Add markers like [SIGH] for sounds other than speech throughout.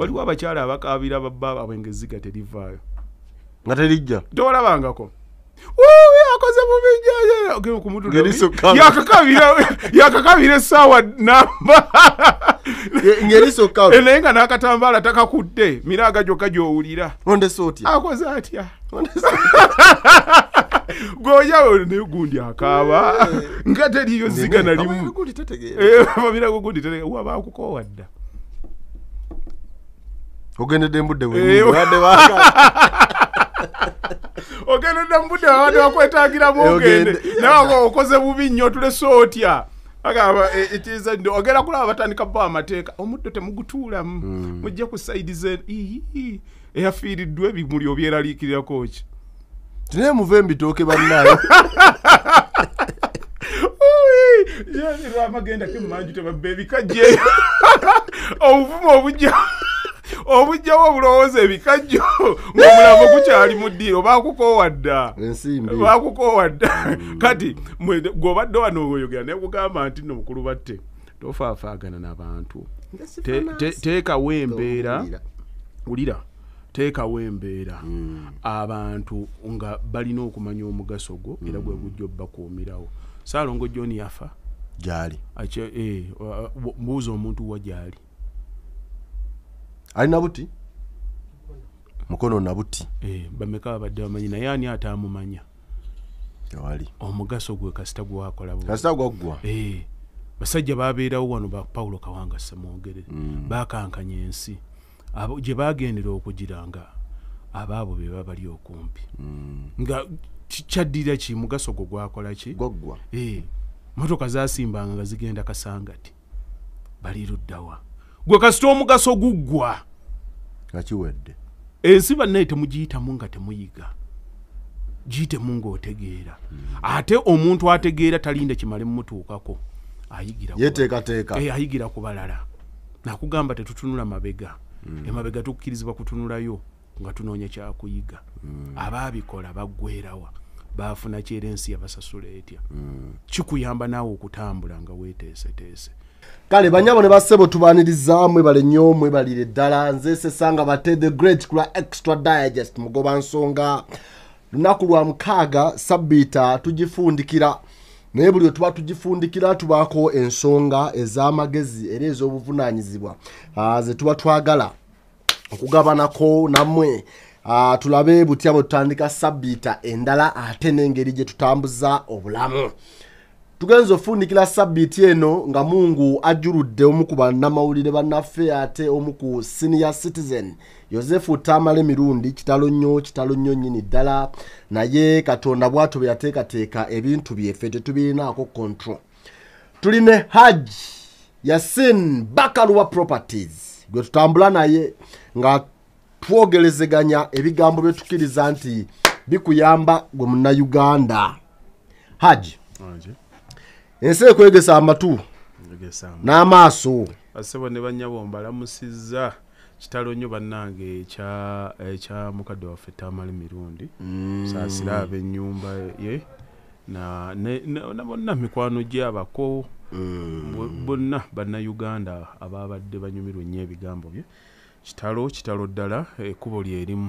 waliwo abakyala abakabira babba baabwe ngaezziga terivaayo nga terijja towalabangako akoze bubi yakakabira essaawa nambanaye [LAUGHS] nga n'akatambaala takakudde miraaga gyokka gy'owulira akoze atya [LAUGHS] gwoyawe nayegundi akaaba eh. nga teriyo ziga nalimu babirago gundi eh, wabakukowadda ogendedde mbudde eh, bwebadde [LAUGHS] ogendedde mubudde babadde bakwetagiramu eh, ogende nawe okoze bubi nnyo tulese otya agamba eh, ogenda kulaba batandika bo amateeka omuddo temugutuulamu hmm. mujja kusaidiza eyafiiriddwa ebimuli obyeraliikirirako ki tinaye muve embitooke bannaayo [LAUGHS] lwamagenda kemumanju tebabba ebikajjeyo [LAUGHS] obuvuma obujja obujjawo obulowooza ebikajjo ngaomulamo gukyali mu ddiiro bakukoowa dda bakukoowa dda kati gweobadde wano oyogera nekugamba nti no mukulu batte tofaafaagana nabantu teekawo embeera wulira teekawo embeera hmm. abantu nga balina okumanya omugaso gwo era gwe gujja hmm. obbakuumirawo saalongo john yafa gyali mbuuza eh, omuntu wa gyali alina buti mukono nabuti eh, bameka babadde bamanyi naye ani ataamumanya tewali omugaso gwe kasita gwewakolakasita gwaggwa eh, basajja babeerawo wano ba pawulo kawanga samwogere mm. bakankanya ensi gye bagendera okugira nga abaabo beba bali okumpi mm. nga kyaddirira ki mugaso gwe gwakola ki gwaggwa eh, motoka zasimbanga nga zigenda kasangati bali luddawa gwe kasita omugaso guggwa akiwedde ensi bannaye temugiyitamu nga temuyiga giyitemu ngaotegeera hmm. ate omuntu ategeera talinde kimale mumutuukako ayigira ku eh, balala nakugamba tetutunula mabega hmm. emabega tukkirizibwa kutunulayo nga tunoonya kyakuyiga hmm. abaabikola baggwerawa baafuna kyera ensi yabasasula etya kikuyamba naawe okutambula nga weeteeseteese kale banyabo ne bassebo tubanirizaamwe bale nyoomwe balire eddala nze sesanga bate the great kula extra digest mugoba nsonga lunaku lwa mukaaga sabbiita tugifundikira naye buli tuba tugifundikira tubaako ensonga ez'amagezi era ez'obuvunaanyizibwa ze tuba twagala okugabanako nammwe tulabe butya bwe tutandika sabbiita endala ate n'engeri gye tutambuza obulamu mm. tugenze ofundikira sabbiiti eno nga mungu ajjuludde omu ku bannamawulire bannaffe ate omu ku sinia citizen yosefu tamala emirundi kitalo nnyo kitalo nnyo nnyini ddala naye katonda bwato bwe yateekateeka ebintu byeffe tetubirinaako control tuline hajj yasin bakalwa properties gwe tutambula naye nga twogerezeganya ebigambo byetukkiriza nti bikuyamba gwe munnauganda hajj ensi ekwegesa amatu n'amaaso asebo ne banyabo mbalamusiza kitalo nnyo bannange ekya eh, mukadde waffe tamali mirundi mm. saasira aba ennyumba ye na bonna mikwano gye abako mm. bonna bannayuganda abaabadde banyumirwa ennyo ebigambo bye kitalo kitalo ddala ekkubo lyerimu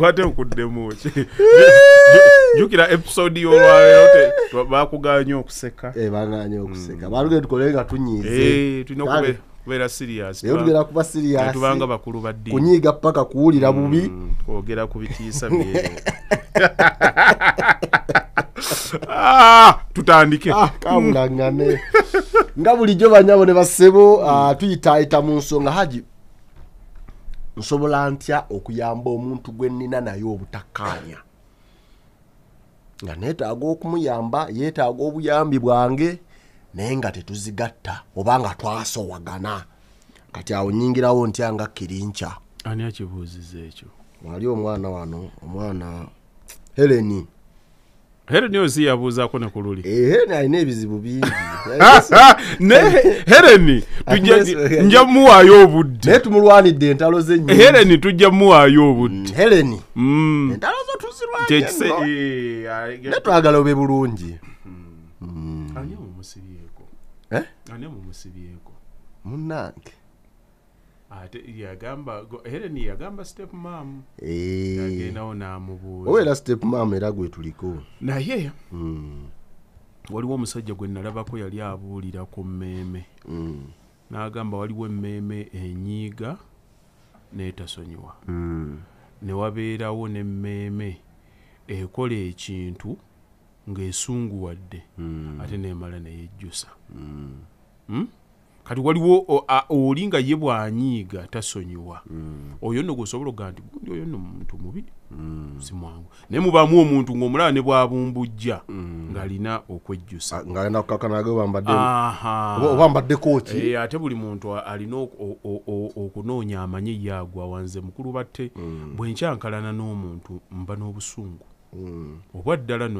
wate nkuddemu ki jukira episode yolwayote bakuganya okuseka eh, baganya okuseka balugee tukolenga tunyize tugera kuba siriasitubanga bakulu baddi kunyiiga paka kuwulira mm, bubi twogera ku bitiisa [LAUGHS] byeo ah, tutandike ah, kabulangane [LAUGHS] nga bulijjo banyabo ne basebo ah, tuyitaayita mu nsonga haji nsobola ntya okuyamba omuntu gwe nnina naye obutakkaanya nga neetaaga okumuyamba yeetaaga obuyambi bwange naye nga tetuzigatta oba nga twasowagana kati awo nyingirawo ntya nga kirinca ani akibuuziza ekyo ali omwana wano omwana heleni heren oyo siyabuuzaako ne ku luli eh, heren alina ebizibu bingi [LAUGHS] ne heren nja muwaayo obuddinaye tumulwanidde entalo zenyo heren tujja muwaayo obuddi mm, heren mm. entalo zo tuzirwanne eh, twagala obe bulungi mm. ani mumusibyeko eh? munange ate yagamba helen yagamba step mam eh. agendawo namubuuza oba era step mam era gwe tuliko naye hmm. waliwo omusajja gwe nalabako yali abuulira ku mmeeme hmm. n'agamba waliwo emmeeme enyiiga neetasonyiwa hmm. ne wabeerawo n'emmeeme ekola ekintu ng'esunguwadde ate neemala neyejjusa kati waliwo oli nga ye bwanyiiga tasonyiwa mm. oyo nno gwosobola oga nti gundi oyo nno muntu mubi mm. si mwangu naye mubaamu omuntu ngaomulaba ne bwabumbujja mm. ngaalina okwejjusaobambaddekoki eh, ate buli muntu alina okunoonya amanye yaagwa wanze mukulu batte bwenkyankalana n'omuntu mba n'obusungu Mm. oba ddala no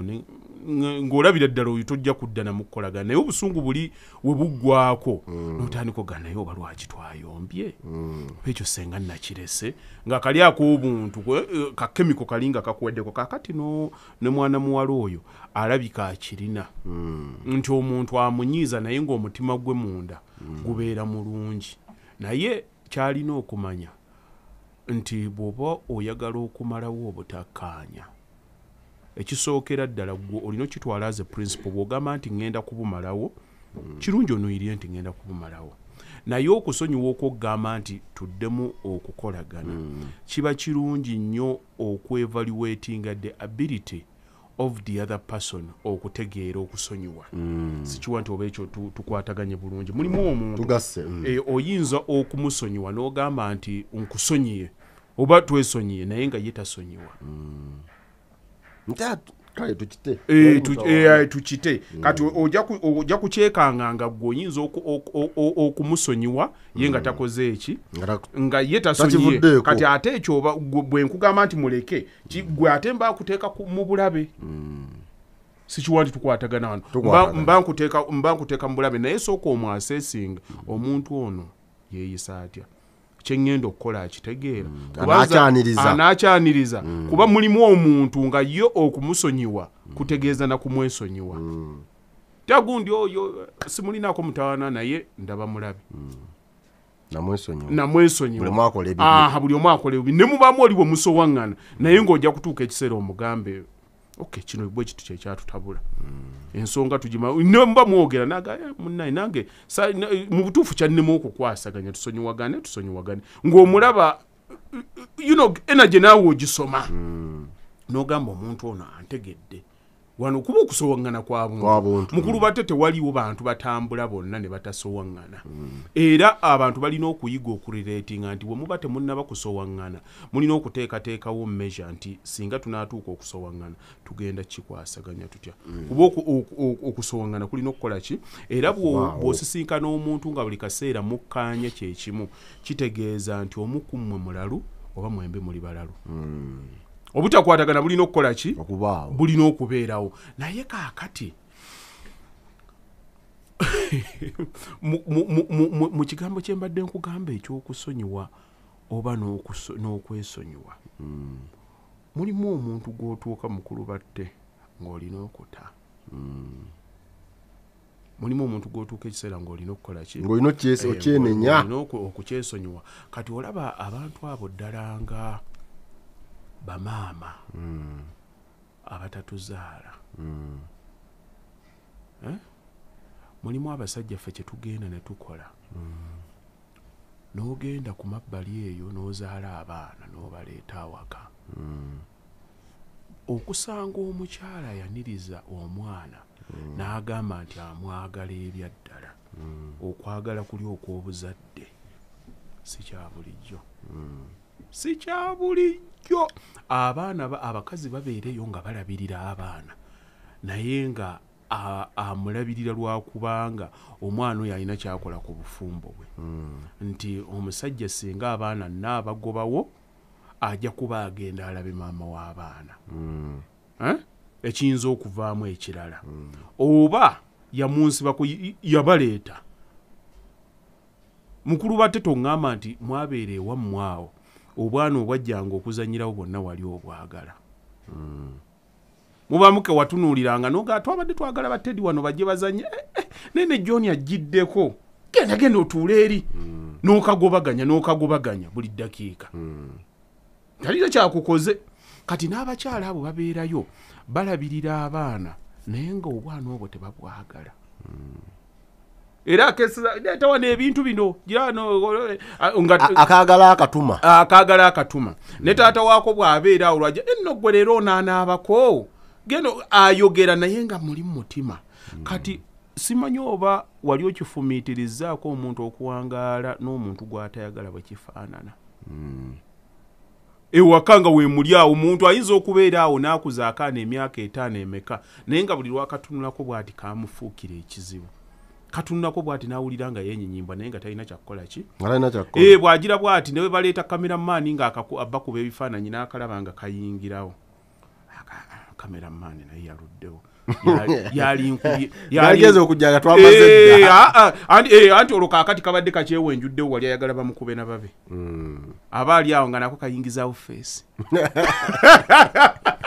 ng'olabira ddala oyo tojja kudda namukukolagana naye obusungu buli webuggwako mm. notandika ga naye oba lwaki twayombye oba mm. ekyo senga nakirese ngaakali akobuntu kakemiko eh, kali nga kakuweddeko kakati ne mwana muwala oyo alabika akirina nti omuntu amunyiiza naye ng'omutima gwe munda gubeera mulungi naye kyalina okumanya nti bweoba oyagala okumalawo obutakkaanya ekisookera ddala gwe olina okitwala ze principle bwogamba nti ŋenda kubumalawo kirungi onoirye nti ŋenda kubumalawo naye okusonyiwa okwokugamba nti tuddemu okukolagana mm. kiba kirungi nnyo okwevaluatinga the ability of the other person okutegeera okusonyiwa mm. sikiwa nti oba ekyo tukwataganye tu bulungi mulimu omuntu mm. e, oyinza okumusonyiwa n'ogamba nti nkusonyiye oba twesonyiye naye nga ye tasonyiwa mm. tukite eh, eh, mm. kati ojja kukyekanga nga gwe oyinza okumusonyiwa ye nga mm. takoze eki nga ye tasonyiye kati ate ekyo bwe nkugamba nti muleke mm. gwe ate mba kuteeka mu bulabe sikiwa nti tukwatagana wano mba nkuteeka mu bulabe naye sooka omwasesinga omuntu ono yeeyisa atya kyeŋŋenda okukola akitegeera mm. anaakyaniriza mm. kuba mulimu omuntu nga yo okumusonyiwa mm. kutegeeza nakumwesonyiwa tagundi oyo simulinako mutawana naye ndaba mulabi namwesonyiwa buli omu akola ebibi ne mubamu oli bwe musowaŋŋana naye ngaojja kutuuka ekiseera omugambe oky kino ebwa ekitu kyekyatutabula ensonga tugimanemuba mwogera nagaye eh, munaye nange mu butuufu kyannemu okukwasaganya tusonyiwagane tusonyiwagane ng'omulaba yuno enagy naawe ogisoma mm. n'ogamba omuntu ono antegedde wano kuba okusowangana kwa buntu mukulu mm. batte tewaliwo bantu batambula bonna ne batasowangana mm. era abantu balina okuyiga okurelatinga nti wemuba temunaba kusowangana mulina okuteekateekawo mumeasure nti singa tunatuuka okusowangana tugenda kikwasaganya tutya mm. kuba okusowangana kulina okukolaki era bwosisinkana omuntu nga buli kaseera mukkanya kyekimu kitegeeza nti omukummwe mulalu oba mwembi muli balalu obutakwatagana bulina okukola ki bulina okubeerawo naye kaakati [LAUGHS] mu kigambo kye mbadde nkugamba ekyokusonyiwa oba n'okwesonyiwa hmm. mulimu omuntu gwotuuka mukulu batte ng'olina okuta hmm. mulimu omuntu gwotuuka ekiseera ngaolina okukolakiolina okukyesonyiwa eh, kati olaba abantu abo ddala nga bamaama hmm. abatatuzaala hmm. Eh? mulimu abasajja ffe kyetugenda ne tukola hmm. n'ogenda ku mabbali eyo n'ozaala abaana n'obaleeta awaka okusanga omukyala yaniriza omwana n'agamba nti amwagala ebya ddala okwagala kuli okw'obuzadde si kya bulijjo sikyabulijjo abaana abakazi babeereyo nga balabirira abaana naye nga amulabirira lwakubanga omwana oyo alina kyakola ku bufumbo bwe hmm. nti omusajja singa abaana naabagobawo ajja kuba agenda alabe maama w'abaana hmm. eh? ekiyinza okuvaamu ekirala hmm. oba yamunsibaku yabaleeta mukulu batte toŋŋamba nti mwabeera ewammwawo obwana obwajjanga okuzanyirawo bwonna wali obwagala hmm. mubamuke watunuuliranga noga twabadde twagala batedi wano bajje bazanye eh, eh, naye ne jooni ajjiddeko genda genda otuula eri hmm. n'okagobaganya n'okagobaganya buli dakiika hmm. taliro kyakukoze kati n'abakyala abo babeerayo balabirira abaana naye nga obwana obwo tebabwagala era akesealetawa nebintu bino akagala akatuma akagala akatuma ne taata waako bwabeera olwaja enno gwe leero onaanaabako geno ayogera naye nga muli mutima hmm. kati simanyi oba wali okifumiitirizaako omuntu okuwangaala n'omuntu gwatayagala bwekifaanana hmm. ewaka nga wemuli awo omuntu ayinza okubeera awo naakuza akaana emyaka etaano emeka naye nga buli lwakatunulako bw'ati kamufuukira ekizibu katunako bwati nawulira nga yenyinyimba naye nga talina kyakukolaki eh, bwagira bwati newe baleeta kameramaani ngaabba kuba ebifaananyi nakalaba nga kayingirawo kameramaani naye yaluddewo yalinanti [LAUGHS] eh, eh, olwo kakati kabadde kakyewe njuddewo wali ayagala bamukube na babe hmm. aba ali awo nga nako kayingizawo feesi [LAUGHS]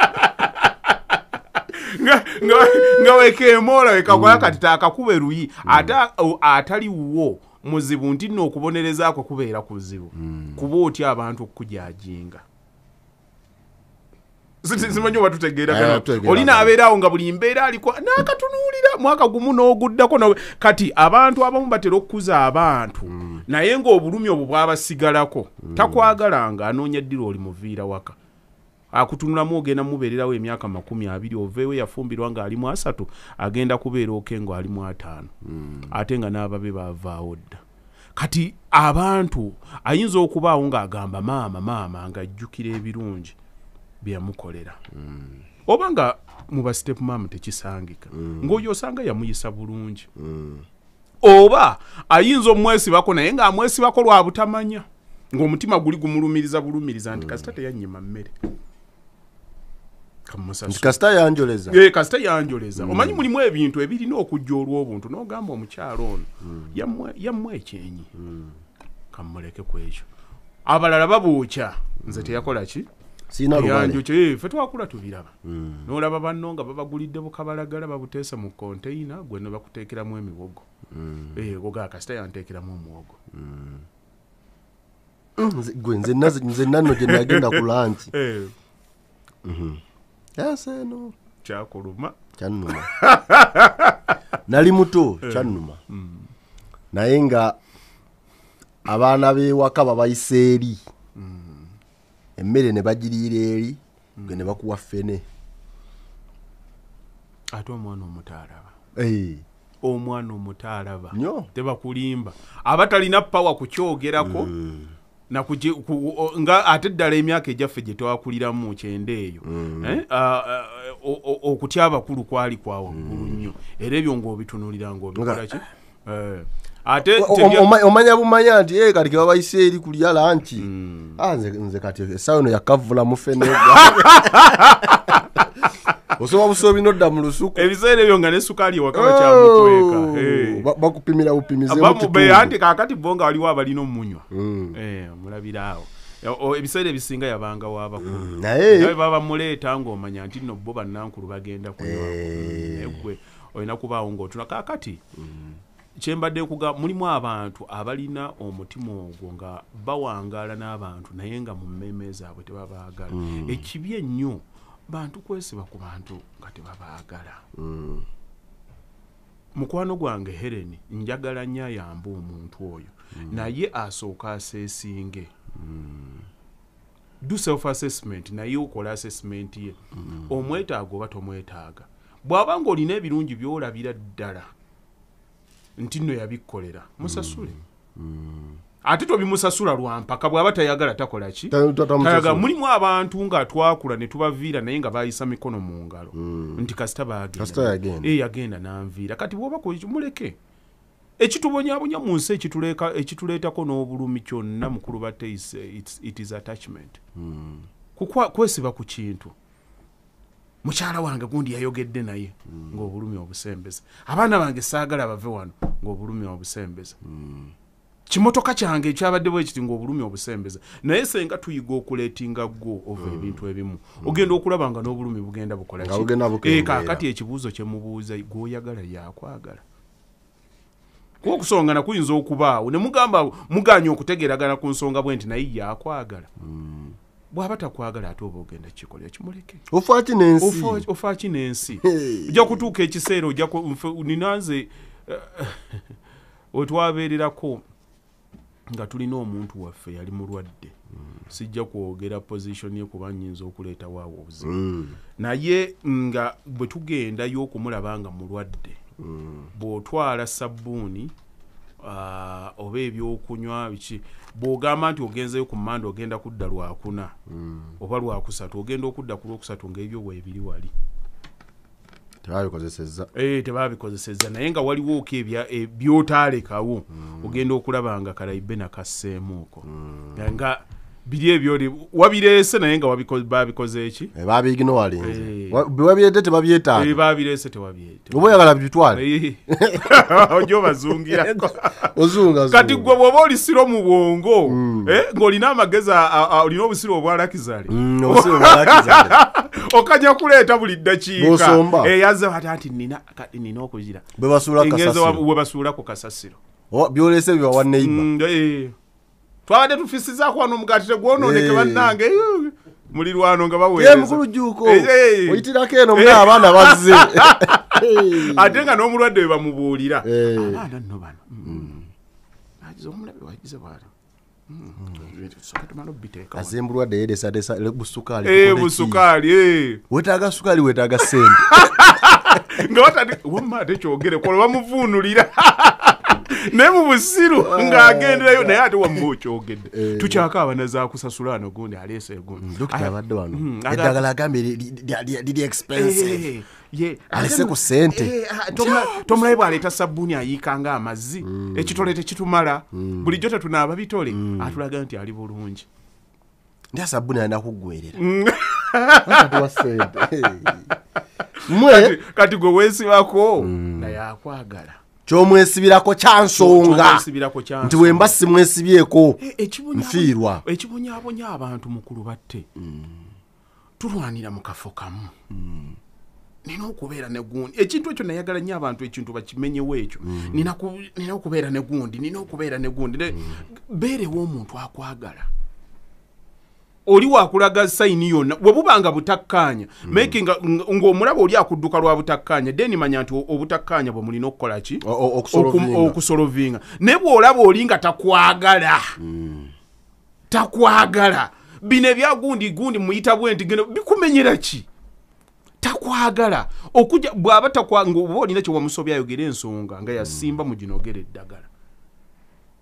nga wekemola wekagola kati takakuba luyi atali wwo muzibu nti nno okubonerezakwe kubeera kuzibu hmm. kuba otya abantu okukujajinga simanyi oba tutegeeragana eh, olinaabeeraawo nga buli mbeera aliko nakatunuulira mwaka gumu n'oguddako nawe kati abantu abamu batera okukuza abantu hmm. naye ngaobulumi obwo bwabasigalako hmm. takwagalanga anoonya ddira oli muviira waka akutunulamu ogenda mubeererawo emyaka makumi abiri oveewo yafumbirwa ngaali mu asatu agenda kubeera oke ngaali mu ataano hmm. ate nga n'ababe baavaawo dda kati abantu ayinza okubaawo ng'agamba maama maama ngaajjukira ebirungi byeyamukolera hmm. oba nga mubasitepu maama tekisangika hmm. ngaoyo osanga yamuyisa bulungi oba ayinza omwesibako naye ngaamwesibako lwabutamanya ngaomutima guli gumulumiriza bulumiriza nti kasita teyanyima mmere kamusasu kasita yanjoleza ye kasita yanjoleza hmm. omanyi mulimu ebintu ebirina okujja olw'obuntu n'ogamba omukyalo ono hmm. yammu ekyenyi hmm. kamuleke ku ekyo abalala babuukya nze teyakola ki yanjuka fe twakula tubiraba nolaba banno nga babagulidde bukabalagala babuteesa mu konteina gwe ne bakuteekeramu emiwogo oga kasita yanteekeramu omuwogo ah, gwe nzenna nno gyenagenda ku lanci [LAUGHS] yaseno kyakuluma kyanuma [LAUGHS] nali muto eh. kyanuma mm. naye nga abaana bewaka babayise eri mm. emmere ne bagiriira eri mm. ge ne bakuwa fene ate omwana omutaalaba omwana omutaalaba tebakulimba abatalina pawa kukyogerako eh. nga ate ddala emyaka egyaffe gye twakuliramu kyende eyo mm. eh? ah, ah, okutya abakulu kwali kwawaggulu mm. nnyo era ebyo ngaobitunulira ngaobikolaki eh. omanya bumanya nti eh, kati kebabayise eri kulya lanki mm. ah, nze kati esawa eno yakavulamu fenega [LAUGHS] osoba busobi nodda mu lusuku ebiseera ebyo nga nesukaali wakabakyamukweka oh. bakupimiraupimizanti kakati bonga waliwo abalina omunywa hmm. eh, mulabira awo ebiseera ebisinga yabanga wabakulunaye hmm, baba muleeta ngaomanya nti no bo bannankulu bagenda kunywaegwe eh. olina kubaawo ngaotuna kakati hmm. kyembadde kuga mulimu abantu abalina omutima ogwo nga bawangaala n'abantu naye nga mu mmeeme zaabwe tebabaagala ekibi ennyo bantu kwesiba ku bantu nga tebabaagala mm. mukwano gwange hereni njagala nnyo ayambe omuntu oyo mm. naye asooka aseesinge mm. do self assessment naye okola assessment ye omwetaaga oba tomwetaaga bw'aba nga olina ebirungi byolabira ddala nti nno yabikkolera musasule ate tobimusasula lwampaka bwaba tayagala takola ki tayagala mulimu abantu ngaatwakula ne tubaviira naye nga bayisa mikono mu ngalo hmm. nti kasita bagenda ee yagenda nanviira kati bwobako muleke ekitubonyabonya mu nsi ekituleetako n'obulumi kyonna mukulu batte it is attachment hmm. kukwesiba ku kintu mukyala wange gundi yayogedde naye hmm. ngaobulumi obusembeza abaana bange saagala bave wano ngaobulumi obusembeza kimotoka kyange ekyabadde bwe kiti nga obulumi obusembeza naye senga tuyiga okuleetinga gwo ova hmm. ebintu ebimu hmm. ogenda okulaba nga n'obulumi bugenda bukolakakati eh, ekibuuzo kyemubuuza gwoyagala yakwagala kokusonga nakuyinza okubaawo nemugamba muganya okutegeragana ku nsonga bwe nti naye yakwagala hmm. bwaba takwagala ate oba ogenda kikolera kimuleke ofaaki n'ensi ojja kutuuka ekiseera ojaninanze eh, [LAUGHS] wetwabeererako nga tulina omuntu waffe yali mulwadde sijja kwogera position ye kuba nyinza okuleetawo awo obuzibu mm. naye nga bwe tugendayo okumulaba nga mulwadde mm. bw'otwala sabbuuni oba ebyokunywa biki bw'ogamba nti ogenzeyo ku manda ogenda kudda lwakuna mm. oba lwakusatu ogenda okudda ku lwokusatu ngaebyo weebiri wali tebabikozesezza ee eh, tebabikozesezza naye nga waliwo ko e, byotalekawo mm. ogenda okulaba nga kalaibe nakasseemu okwo mm. nga biri ebyoli wabirese naye nga babikozeeki eh, babignolinze eh. bewabirete tebabyetaagbabirese eh, tewabyeta oba oyagala bitwale [LAUGHS] ojo obazungira [LAUGHS] kati gwe bwoba oli siro mu bwongo mm. ngaolina amagezi olina obusiro obwalakizale mm, [LAUGHS] okanya kuleeta buli ddakiika yaze ata nti nina okugira webasuulako kasasiro byolese byawa neiba twabadde tufisizako wano omugati tegwonooneke bannange mulirwano nga bawemukulu juko oyitirako eno mune abaana bazze [LAUGHS] ate nga n'omulwadde we bamubuulira mm. aze mulwadde yedesadesabusukaali wetaaga sukaali wetaaga sente [LAUGHS] nga watate wamma ate kyogere kola bamuvuunulira [LAUGHS] naye mu busiru ng'agendeerayo naye ate wammwe eh. okyogedde tukyakaaba nazakusasula ano gundi aleese gundiddagala mm, mm, agambye liri expensive alese ku sente eh, ah, tomulaye bwaleeta sabuuni ayiikanga amazzi mm. ekitole tekitumala bulijjo tetunaaba bitole atulaga nti ali bulungi ndya sabuuni alina kuggwererakati [LAUGHS] gwe weesibako naye akwagala kyomwesibirako kyansonga nti wemba simwesibyeko eh, eh, nfiirwa ekibonyabonya eh, abantu mukulu batte mm. tulwanira mu kafo kamu mm. nina okubeera negundi ekintu ekyo nayagala nnyo abantu ekintu bakimenyewo ekyo mm. nina okubeera negundi nina okubeera negundi beerewo omuntu akwagala oli wakulaga sayini yonna webubanga butakkaanya mm. mak ngaomulaba oli akudduka lwa butakkaanya deni manya nti obutakkaanya bwe mulina okukolaki okusolovinga naye bwolaba oli nga takwagala mm. takwagala bino ebya gundi gundi muyita bwe nti geno bikumenyera ki takwagala okuja bwaba taoba olina kyewamusobi ayogera ensonga nga yasimba mm. muginogera eddagala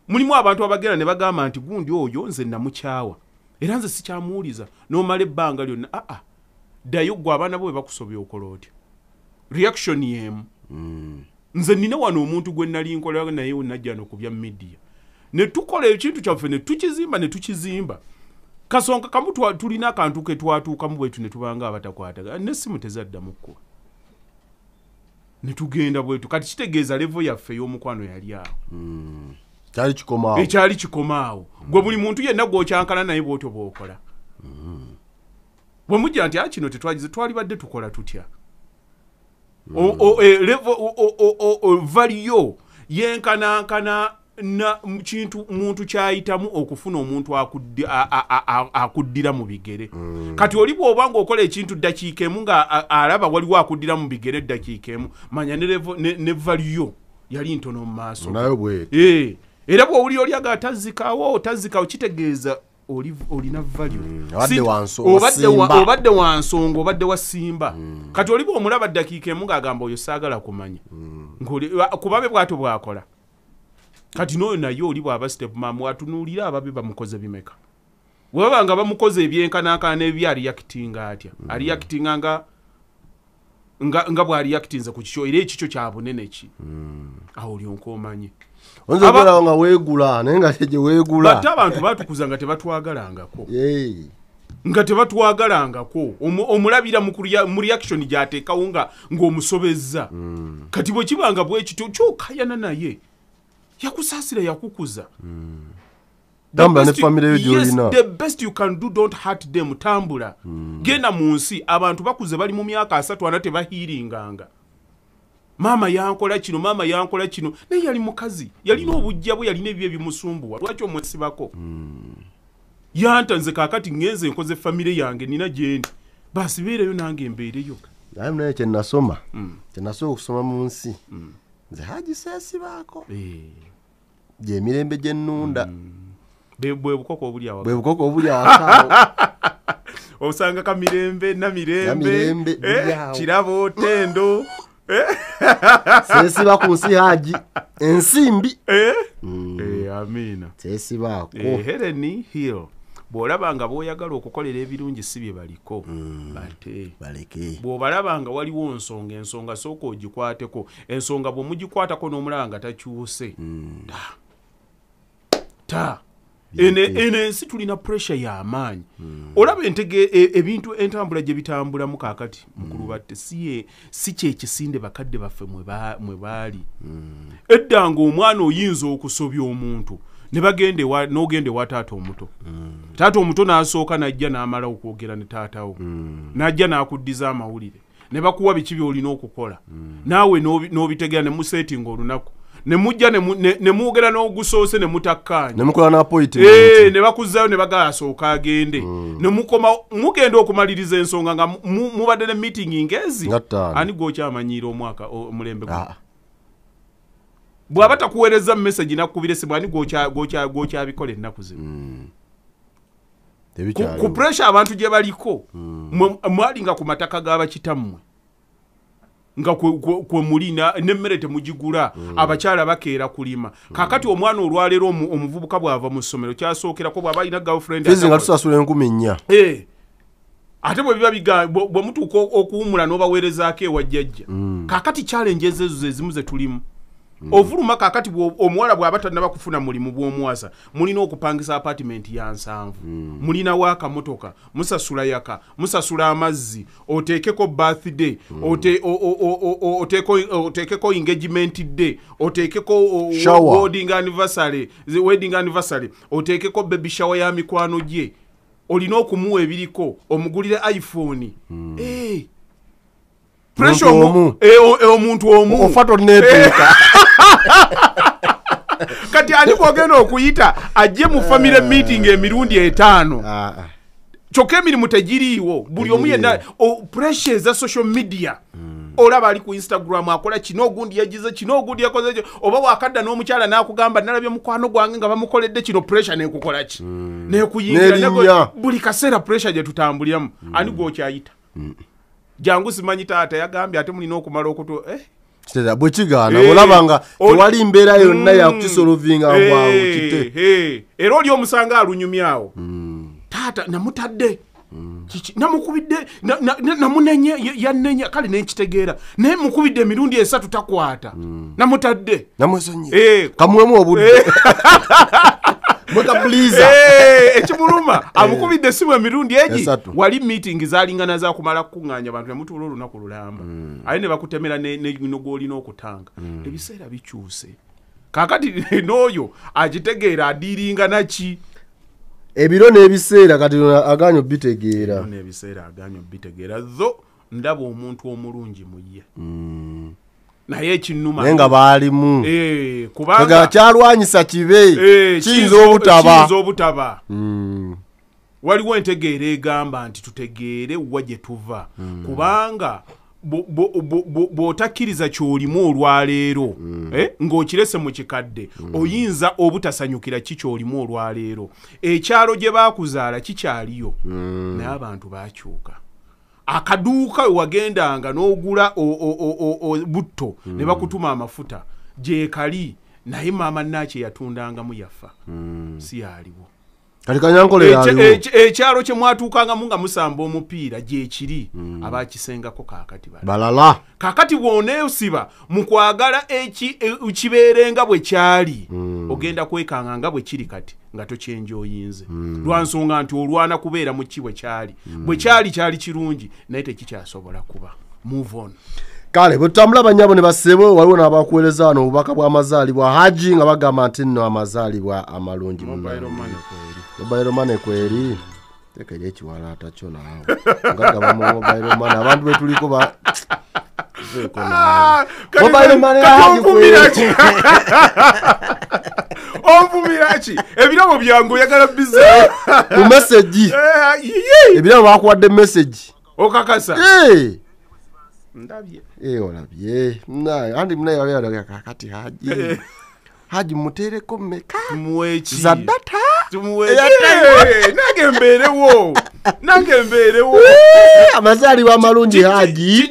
mulimu abantu abagera ne bagamba nti gundi oyo nze namukyawa era nze sikyamuwuliza n'omala ebbanga lyonna aa ddayo ggwe abaana bo bebakusobya okola otya reaction yemu hmm. nze nina wano omuntu gwe nali nkolera naye najjano ku bya midiya ne tukola ekintu kyaffe ne tukizimba ne tukizimba kasonka kamu tulina akantu ke twatuukamu bwetu ne tubanga abatakwatagana nesimu tezaddamukkuba ne tugenda bwetu kati kitegeeza levo yaffe ey'omukwano yali awo mm. ekyali kikoma eh, awo gwe buli muntu yenna gwokyankala naye bwotyo bwokola hmm. bwe mujja nti a ah, kino tetwagize twali badde tukola tutya hmm. eh, valiyo yenkanankana kintu muntu kyayitamu okufuna omuntu akuddira mu bigere hmm. kati oli bwoba ngaokola ekintu dakiika emu nga alaba waliwo akuddira mu bigere edakiika emu manya ne valiyo yali ntono mu maaso nayo bwete eh. era bweowuli olyaga tazzikawo tazzikawo kitegeeza olina valuobadde mm, wa nsonga obadde wa simba mm. kati oliba omulaba dakiika emu ngaagamba oyo saagala kumanya mm. kubabe bwato bwakola kati n'oyo naye oli bwaba stepmam atunuulire ababe bamukoze bimeka webaba nga bamukoze ebyenkanakana nebibi aliyakitinga atya aliyakitinga nga nga bwaliyakitinze ku kikyo era ekikyo kyabunene ki awo olyonka omanye oyinza okwerawo nga weegula naye nga kyekye weegula ate abantu batukuza nga tebatwagalangako nga tebatwagalangako omulabira mu reaction gyateekawo nga ngaomusobezza mm. kati bwe kibanga bwekityo kyokayana naye yakusaasira yakukuza the best you can do dont hurt them tambula mm. genda mu nsi abantu bakuze bali mu myaka asatu ana tebahiringanga maama yankola kino maama yankola kino naye yali mukazi yalina obujja bwe yalina ebyo ebimusumbuwa lwaki omwesibako yanta nze kakati ngenze enkoze efamire yange nina gyendi basibeereyo nange embeereyo aye munaye kyenasoma mm. kyenasobola okusoma mu nsi mm. nze hagisesibaako eh. gyemirembe gyenunda mm. bwe bukoko obulyawa [LAUGHS] osanga kamirembe namirembe eh, kirabo tendo [LAUGHS] sesibako nsihaji ensimbi eh? Mm. Eh, amina sesibako eh, heleni hill bwolaba nga boyagala okukolera ebirungi si bye baliko mm. bate bwobalaba nga waliwo nsonga ensonga sooka ogikwateko ensonga bwemugikwatako n'omulaba nga takyuse mm. ta eno ensi tulina pressure yamaanyi hmm. olaba e, ebintu entambula gye bitambulamu kaakati mukulu hmm. batte si kyekisinde bakadde baffe mwe baali hmm. edda nga omwana oyinza okusobya omuntu nebagende nogenda ewa taata omuto taata omuto nasooka najja namala okwogera ne taatawo najja nakuddiza amawulire nebakuwa biki byolina okukola naawe nobitegera nemusetinga olunaku nemujja nemwogera n'ogusoose nemutakkaanyanebakuzzayo eh, nebagaasooka agende hmm. nemukoma mugenda okumaliriza ensonga nga mubadde ne meeting ngezi ani gokyamanyire omwaka omulembe ah. bwaba takuwereza mumesagi nakkubiresebwa ani gokyabikola ennaku zino hmm. ku puresure abantu gye baliko hmm. mwalinga ku mataka g'abakitammwe nga kwemuli nemmere temugigula mm. abakyala bakeera kulima mm. kakati omwana olwalero omuvubuka bwava mu ssomero kyasookerako bwaba alina gafrendnga tusasula enkumi nnya eh, ate bwebiba bwemutuuka okuwumula n'obaweerezaako ewajjajja mm. kakati challenge ezo ezo zezimu zetulimu Mm. ovuluma kakati omuwala bwaba tanaba kufuna mulimu bwomuwasa mulina okupangisa apatiment ya nsanvu mm. mulina wakamotoka musasula yaka musasula amazzi otekeko birthday mm. otekeko engagement day otekekowedding anniversary otekeko baby shower ya mikwano gye olina okumuwa ebiriko omugulire iphone omuntu omuofatoneetuuka eh. [LAUGHS] kati ani bwogenda okuyita ajje mu famire ah. meeting emirundi etaano ah, ah. kyokka emirimu tegiriiwo buli omu yenna puresure eza social media hmm. olaba ali ku instagram akola kino ogundi yagize kino ogundi yakoze kyo oba wakadda n'omukyala n'akugamba nalabya omukwano gwange nga bamukoledde kino puresure nekukolaki hmm. nekuyingira buli kaseera puresure gye tutambulyamu hmm. ani gwokyayita jangu simanyi taata yagambye ate mulina okumala okutu eh? kitera bwekigaana eh, olaba nga tewali mbeera yonna yakukisolovinga mm. bwawe eh, era oli omusanga alunyumyawo mm. taata namutadde mm. namukubidde namunenye yanenya kale nekitegeera naye mukubidde emirundi esatu takwata namutadde namwesonyi kamwemu obudde [LAUGHS] mutabuliza eh, eh, ekimuluma amukubidde [LAUGHS] eh. esimu emirundi egi wali meeting zalingana zakumala kukuŋŋanya abantu nemutuula olunaku lulamba hmm. aye ne bakutemera nno gwolina okutanga hmm. ebiseera bikyuse kakati [LAUGHS] n'oyo akitegeera adiiringa naki ebiro n'ebiseera kati agaanya obitegeeraebiseera agaanya obitegeera tho ndaba omuntu omulungi muye hmm. naye ekinuma nga baalimu eh, kubanga kyalwanyisa kibe eh, kiyinza obutaba obutaba hmm. waliwo entegeera egamba nti tutegeere wa gye tuva hmm. kubanga bw'otakkiriza kyolimu olwaleero hmm. eh, ng'okirese mu kikadde oyinza obutasanyukira ki kyolimu olwaleero ekyalo gye baakuzaala kikyaliyo naye abantu baakyuka akaduuka wewagendanga n'ogula butto mm. ne bakutuma amafuta gyekali naye maama naki eyatundangamu yafa mm. si yaaliwo ekyalo kyemwatuukangamu nga musamba omupiira gyekiri mm. abakisengako kakati balala kakati bwoneesiba mukwagala ekibeerenga e, bwe kyali mm. Mm. ogenda kwekanga nga bwe kiri kati nga tokyenja oyinze mm. lwa nsonga nti olwana kubeera mu ki bwe kyali mm. bwe kyali kyali kirungi naye tekikyasobola kuba mvon kale bwetutambula banyabo ne basebo waliwo nabakuweereza wano obubaka bwamazaalibwa hajji nga bagamba nti nno amazaalibwa amalungi mobairomane kweri tekaire ekiwalatakyo naawe ngagabamu mobairomane abantu betuliko 그랬구나. 아, 뭐 말도 많은 고민하지. 어, 고민하지. 에비랑 오비한 거야, 그런 비슷해. 그 메시지. 예, 예. 에비랑 와고 왔대 메시지. 오, 카카사. 예. ndabye eh olabye na andi mna yawe yawe kakati haji eh. haji mutere komeka muwechi za data tumuwechi eh, nage mbere wo nange mberewo amazaliwa amalungi haji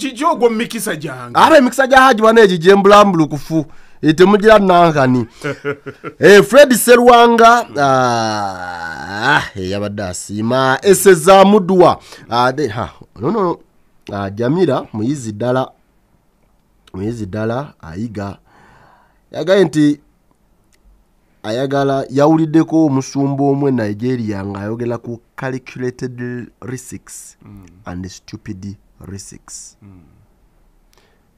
kikyogwa mumikisa gyange ara emikisa gya haji wana egi gyembulambulukufu eh, temugira nankani [LAUGHS] eh, fred serwanga ah, ah, yabadde asiima esezamudwa ah, jamira muyizi ddala muyizi ddala ayiga yagaye nti ayagala yawuliddeko omusumba omwe nigeria ngaayogera ku calculated risks mm. and stupid risks mm.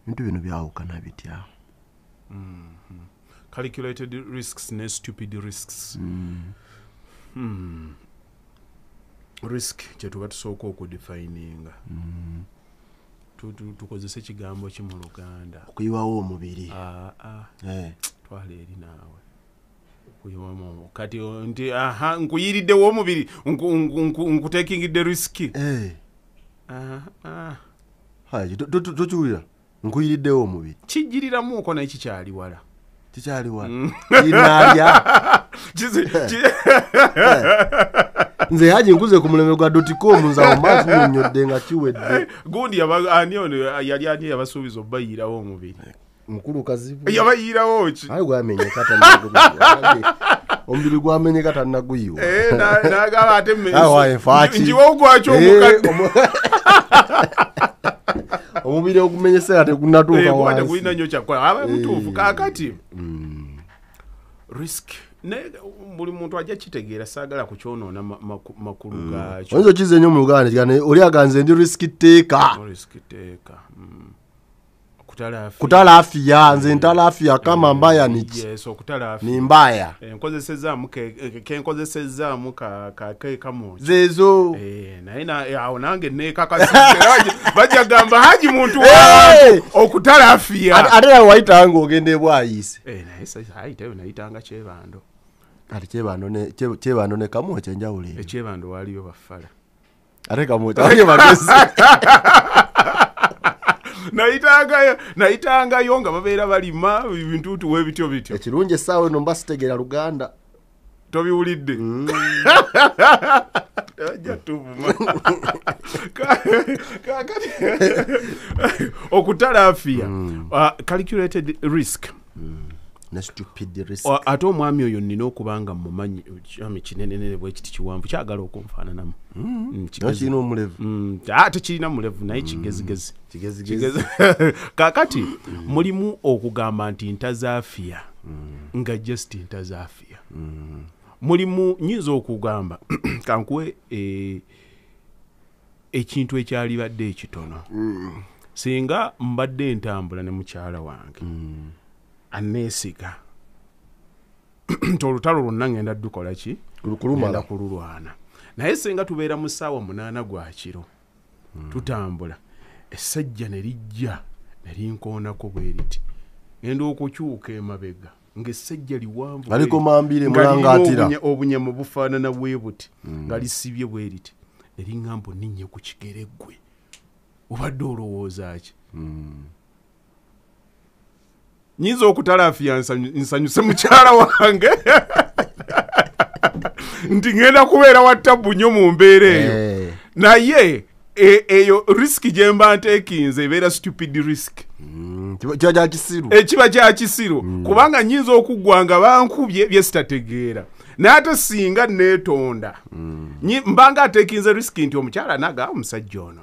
bintu bino byawukana bitya mm mm-hmm. calculated risks ne stupid risks mm. Hmm. Mm. risk kyetuba tusooka okudefininga mm. tukozese ekigambo ki mu luganda okuyiwawo omubiri ah, ah. eh. twala eri naawe kati nti aha nkuyiridde womubiri nkutekingidde risiki eh. ah. tokiwulira nkuyiriddewo omubiri kijiriramu oko naye kikyali wala kikyali walainalya mm. [LAUGHS] eh. eh. nze haji nkuze ku mulembe gwa dotcom nzawomazinyonyodde nga kiwedde gundi yali ani yabasuubiza obayirawo omubiri mukulu kazibu yabayirawo ki ay gwamenyeka [LAUGHS] eh, eh, [LAUGHS] omubiri gwamenyeka tanaguyiwanagaba teinjiwaugwakyoomubiri ogumenyesea tegunatukawaiaoyokyakolamutufu eh, kakati mm. risk naye buli muntu ajja kitegeera sagala kukyonoona makulu mm. gakyo oyinza okizenyo omuluganda kigana oli aganze ndi risk teeka risk teeka mm. kutala afiya nze ntala afiya kama eh, mbaya ni mbaya enkozesezaamu kakekamu zezo awo nange nekakasbajagamba [LAUGHS] eh, haji muntu wa okutala afiya ate nawe wayitanga ogende bwayiseayitanga eh, kyebando ati kyebando nekamu ekyenjawulo ekyebando waliyo bafala ate kamu kyange [LAUGHS] magezi [LAUGHS] nayitangayo nga babeera balima bintuutu webityo bityo ekirungi essaawa eno mba sitegera luganda tobiwulidde mm. [LAUGHS] ajatuvumakakati [LAUGHS] [LAUGHS] okutalaafiya mm. uh, calculated risk mm. ate omwami oyo nina okuba nga mumanyi kyami kinenenere bwekiti kiwanvu kyagala okunfaananamu mm-hmm. mm, kirina omulevu mm, tekirina mulevu naye mm. kigezigezi kakati [LAUGHS] mulimu okugamba nti ntazafiya nga just ntazafiya mulimu nyinza okugamba [CLEARS THROAT] kankuwe e, ekintu ekyalibadde ekitono singa mbadde ntambula ne mukyala wange aneesiga [CLEARS THROAT] nti olutalo lwonna ngenda dukola ki enda kululwana naye singa tubeera mu saawa munaana gwa kiro hmm. tutambula essajja ne lijja nelinkoonako bwe riti genda okukyuka emabega ngaessajja liwanvuobunyama bufaanana bwe buti hmm. nga lisibye bwe riti neliŋamba oninye ku kigere gwe obadde olowooza ki hmm. nyinza okutala afiansa nsanyuse mukyala wange [LAUGHS] nti ŋŋenda kubeera wa tabu nnyo mu mbeera eyo eh. naye e, eyo risiki gye mba nteekinze ebeera stupid risk ekiba mm, kyakisiro eh, mm. kubanga nyinza okuggwa nga bankubye byesitategeera naye ate singa neetonda mm. mbanga ateekinze risiki nti omukyala naga ah, omusajja ono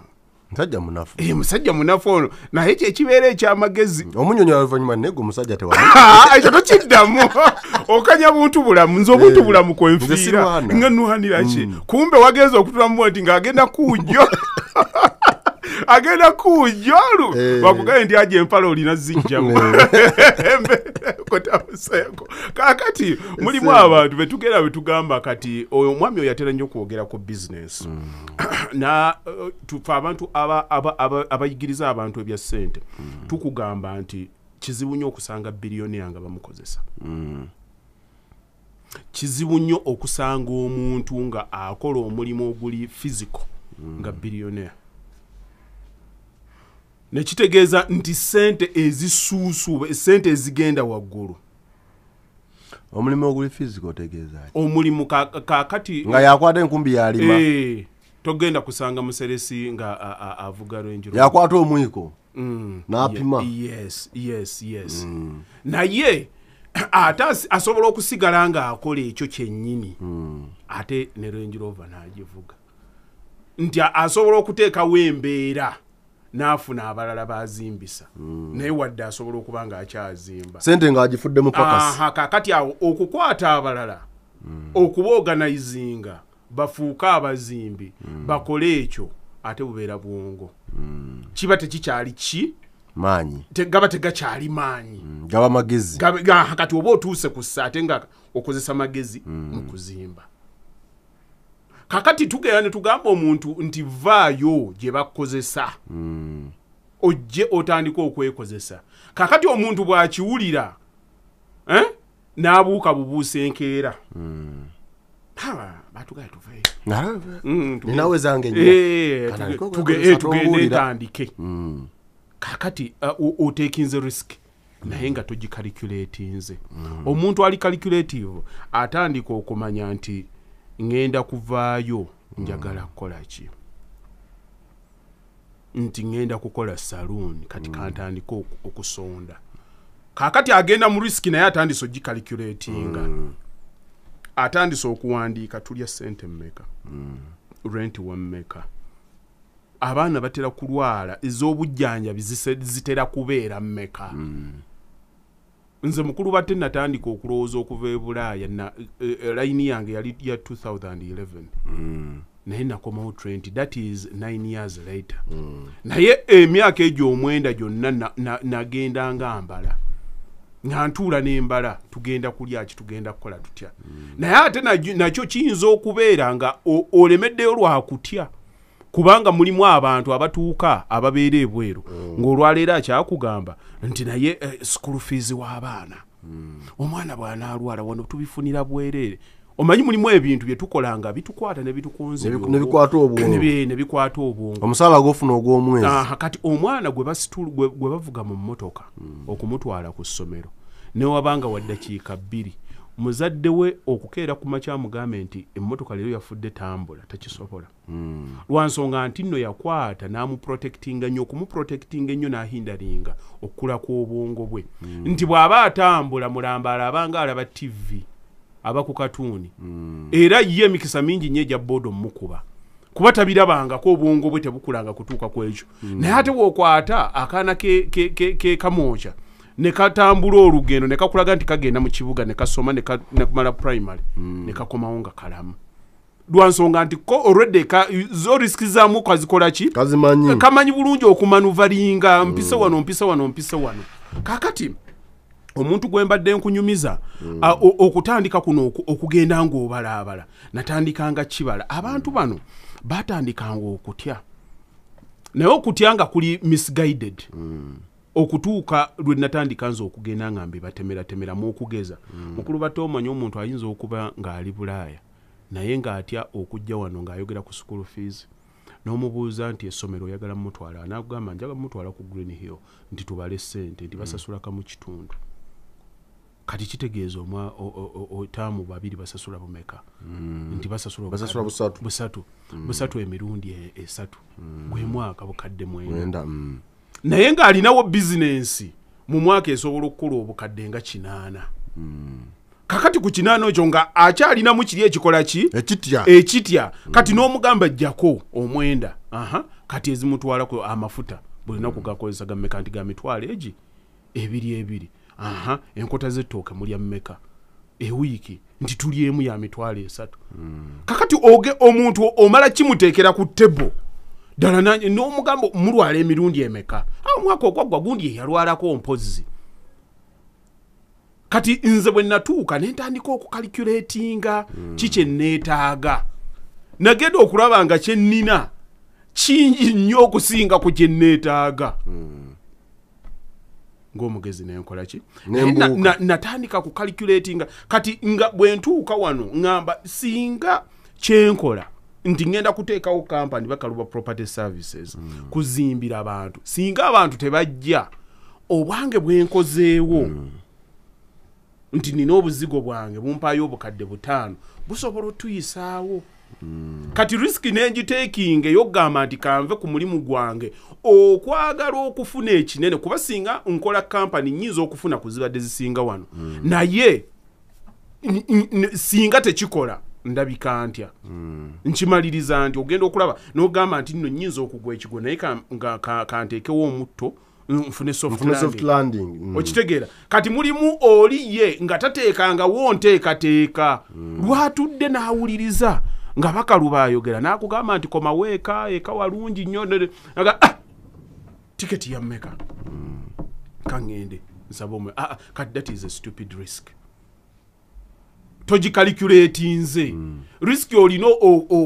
musajja munafu eh, musajja munafu ono naye kyekibeera ekyamagezi [LAUGHS] omunyonyo oluvanyuma nego musajja tewa [LAUGHS] ah, ekyo tokiddamu [LAUGHS] okanya buntu bulamu nze obuntu eh, bulamu kwenfiira nga nuhaniraki mm. kumbe wagenza okutulamu nti ngaagenda kujjo agenda kujjo olu eh. bakugaye ndi aja empala olina zijjamu kotabuseeko kakati mulimu abantu betugera betugamba kati oyo omwami oyo atera nnyo okwogera ku bizinesi mm. [CLEARS THROAT] na uh, tufe abantu abayigiriza abantu ebya ssente mm. tukugamba nti kizibu nnyo okusanga biliyoniya nga bamukozesa mm. kizibu nnyo okusanga omuntu nga akola omulimu oguli physical nga biliyoniya nekitegeeza nti sente ezisuusuuba esente ezigenda waggulu omulimu oguli physical otegeeza omulimu kakati ka, nga yakwata enkumbi yalima e, togenda kusanga museresi nga avuga lwenjiro yakwata omwiko mm. napima yes, yes, yes. Mm. naye [CLEARS THROAT] ate asobola okusigala nga akola ekyo kyennyini mm. ate ne lwenjirova n'agivuga nti asobola okuteekawo embeera naafuna abalala bazimbisa mm. naye wadde asobola okuba nga akyazimba sente ngaagifuddemu kakati awo okukwata abalala mm. okuba oganizinga bafuuke abazimbi mm. bakole ekyo ate bubeera bwongo mm. kiba tekikyali ki maanyi te, gaba tegakyali maanyi mm. gaba magezi kati oba otuuse ku ssa ate nga okozesa magezi mm. mu kuzimba kakati tugera netugamba omuntu nti vaayo gye bakkozesa hmm. ojje otandika okwekozesa kakati omuntu bwakiwulira eh, n'abuuka bubuusa enkeera hmm. batugaetuvenawe hmm, zange eh, tugende eh, ntandike kakati uh, otekinze risk naye nga togikalikuletinze omuntu ali kalikuletive atandika okumanya nti mm. ngenda kuvaayo njagala kukolaki nti ngenda kukola saluuni kati mm. kantandika okusonda kaakati agenda mu risiki naye atandise ogikalikulatinga mm. atandise okuwandiika tulya sente mmeka mm. rent wammeka abaana batera kulwala ez'obujjanjabi zitera kubeera mmeka mm. nze mukulu batte natandika okulowooza okuva ebulaaya e, e, layini yange yali ya 2011 hmm. naye nakomawo 20 that is 9 years later hmm. naye emyaka egyo omwenda gyonna nagenda nga mbala nga ntuula n'embala tugenda kulya ki tugenda kukola tutya hmm. naye ate nakyo kiyinza okubeera nga olemeddeyo lwakutya kubanga mulimu abantu abatuuka ababeera ebweru mm. ngaolwaleero akyakugamba nti naye eh, sikulu fiizi w'abaana mm. omwana bw'anaalwala wano tubifunira bwereere omanyi mulimu ebintu byetukola nga bitukwata nebitukunzenebikwata obwongo omusaala gofuna ogwomwezi kati omwana gwe bavuga mu mmotoka mm. okumutwala ku ssomero newabanga waddakiika bbiri muzadde we okukeera ku makya amugambe nti emmotoka leero yafudde tambula takisobola hmm. lwa nsonga nti nno yakwata n'amuprotectinga nnyo okumuprotectinga ennyo n'ahindalinga okkula kw'obwongo bwe hmm. nti bw'aba atambula mulambaala abanga alaba tivi aba ku katuuni hmm. era ye emikisa mingi nnyo egya booda omumukuba kuba tabirabangako obwongo bwe tebukulanga kutuuka kw ekyo naye ate bw'okwata akaana kekamwokya ke, ke, ke, nekatambula olugendo nekakulaga nti kagenda mukibuga nekasoma nekamala primary hmm. nekakomawo nga kalamu lwansonga nti ko olweddeka zorisikizaamu kazikolaki kamanyi bulungi okumanuvalinga mpise wano mpise wano mpise wano kakati omuntu gwe mbadde nkunyumiza hmm. okutandika kuno okugenda ngaobalaabala natandikanga kibala abantu bano batandikanga okutya naye okutya nga kuli misguided mm. okutuuka lwe natandika nza okugenda nga mbibatemeratemeramu okugeza mm. mukulu bata omanyi omuntu ayinza okuba ng'ali bulaaya naye ng'atya okujja wano ng'ayogera ku school fees n'omubuuza nti essomero oyagala mumutwala anagamba njagala mumutwala ku green hill nti tubale sente nti mm. basasulaka mu kitundu kati kitegeeza omwatamu babiri basasula bumeka mm. nti basasulabusatu emirundi e, esatu gwe mwaka bukadde mwenda naye ng'alinawo bizinensi mu mwaka esobola okukola obukadde nga kinaana kakati ku kinaana ekyo nga akyalinamu kiri ekikola ki ekitya kati n'omugamba jjako omwenda kati ezimutwalaku amafuta bulinaku mm. gakozesa gammeka nti ga mitwalo egi ebiri ebiri aha enkota z'ettooke mulya mmeka ewiiki nti tuliemu ya mitwalo esatu mm. kakati oge omuntu omala kimuteekera ku tebo ddala nanye n'omugambo mulwala emirundi emeka omwaka ogwaggwa gundi yeyalwalako mpozzi kati nze bwe natuuka nentandika okukalikuletinga hmm. ki kye neetaaga nagenda okulaba nga kye nnina kingi nnyo okusinga ku kye neetaaga hmm. ngaomugezi nenkola ki eh, natandika kukalikuletinga kati nga bwentuuka wano ngamba singa kyenkola nti ŋenda kuteekawo kampany bakaluba property services mm. kuzimbira abantu singa abantu tebajja obwange bwenkozeewo mm. nti nina obuzigo bwange bumpayo obukadde butaano busobola otuyisaawo mm. kati risiki nengitaking eyokugamba nti kanve ku mulimu gwange okwagala okufuna ekinene kuba singa nkola kampany nyinza okufuna kuzibadde zisinga wano mm. naye singa tekikola ndabika ntya hmm. nkimaliriza nti ogenda okulaba nogamba nti nno nyinza okugwa ekigo naye nga kantekewo omutto mm, nfunokitegeera hmm. kati mulimu oli ye nga tateekangawo nteekateeka hmm. lwatudde nawuliriza nga bakaluba ayogera nakugamba nti komawo eka eka walungi nnyo ah, tiketi yammeka kaŋende nsabaomwe ah, ah, kati that is a stupid risk togikalikuletinze mm. risiki olina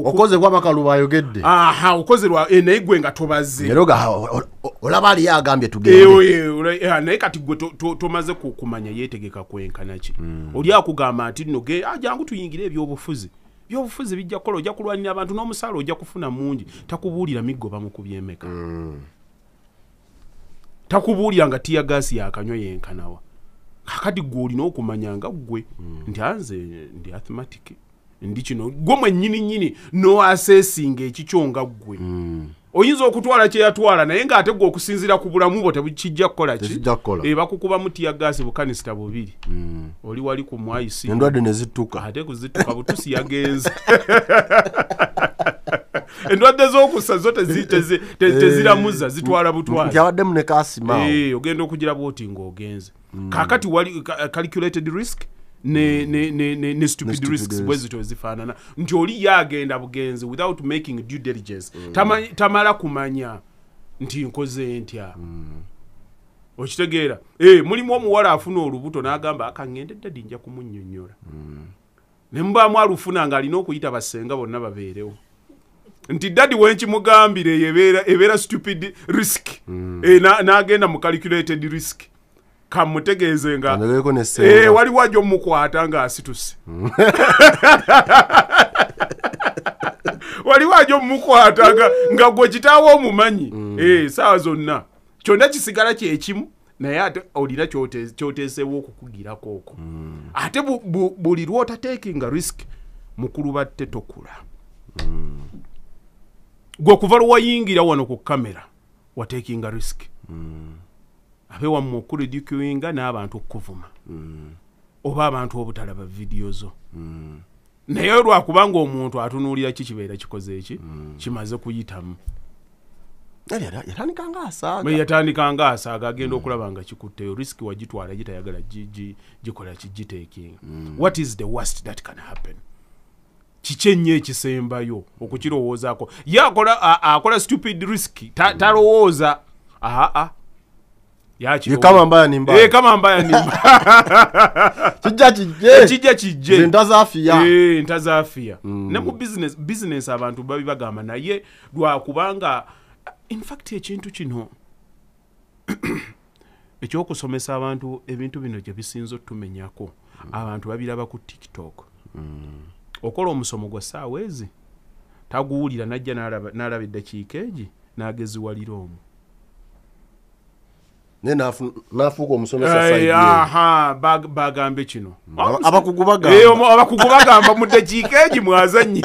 okozerwa bakaluba ayogedde aha okozerwa eh, naye gwe nga tobaze olaba aliyo agambye tugenaye eh, ah, kati gwe tomaze kumanya yetegeka kwenkanaki mm. oli akugamba nti nno ah, jangu tuyingire ebyobufuzi byobufuzi bijja kukola ojja kulwanira abantu n'omusaala ojja kufuna mungi takubuulira miggo bamukubyemeka mm. takubuulira nga tiyagaasi yakanywa yenkanawa kakati gwe olina okumanyanga gwe nti anze ndi athematic ndi kino gwe mwenyini nyini noasesinga ekikyonga gwe mm. oyinza okutwala kyeyatwala naye ngaate gwe okusinzira ku bulamu bwo tebukijja kukolakibakukuba eh, mutiyagasi bukanisita bubiri mm. oli wali ku mwaisi endwadde nezituka ate kuzituka butusi yagenze [LAUGHS] [LAUGHS] endwadde z'okussa zo eh, teziramuza zitwala butwaliyawaddemu ne kasima eh, ogenda okugira bwoti ngaogenze kaakati wali eh, calculated risk ne stupid risks bwe zito ezifaanana nti oli ye agenda bugenzi without making due diligence tamala kumanya nti nkoze ntya hmm. okitegeera mulimu omuwala afuna olubuto n'agamba akaŋŋende ddadi nja kumunnyonnyola hmm. ne mubaamu alufuna nga alina okuyita basenga bonna babeerewo nti dadi wenkimugambire ebeera stupid risk mm. e, nagenda na mucalculated risk kamutegeeze nga e, eh, waliwo ajo mukwata nga asituse hmm. [LAUGHS] waliwo ajo mukwata nga gwe kitaawo omumanyi mm. e, saawa zonna kyonna kisigala kyekimu naye ate olina kyoteesewo okukugirako okwo mm. ate buli bu, bu, lwotateekinga risk mukulubatte tokula mm. gweokuva lwewayingira wano ku kamera watekinga risk mm. abe wamme okuredukinga n'abantu okuvuma mm. oba abantu obutalaba vidiyo zo mm. naye lwakubanga omuntu atunuulira ki kibeera kikoze eki mm. kimaze kuyitamu yatandikanga asaaga agenda okulaba nga kikutteyo risk wagitwala gitayagala gikolaki gitekinga mm. what is the worst that can happen mm. kiki enyo ekisembayo okukirowoozaako ye akola stupid risk talowooza aa ah. [LAUGHS] kijja kijjenta zafiya mm. ne mu bizinesi abantu babibagamba naye lwakubanga infact ekintu kino [CLEARS THROAT] ekyokusomesa abantu ebintu bino gye bisinza otumenyako mm. abantu babiraba ku tiktok mm. okola omusomo gwa saawa ezi taguwulira najja n'alaba eddakiika egi n'ageziwalira eh, eh, omu bagambe kinoabakugu bagamba muddakiika egi mwazanyi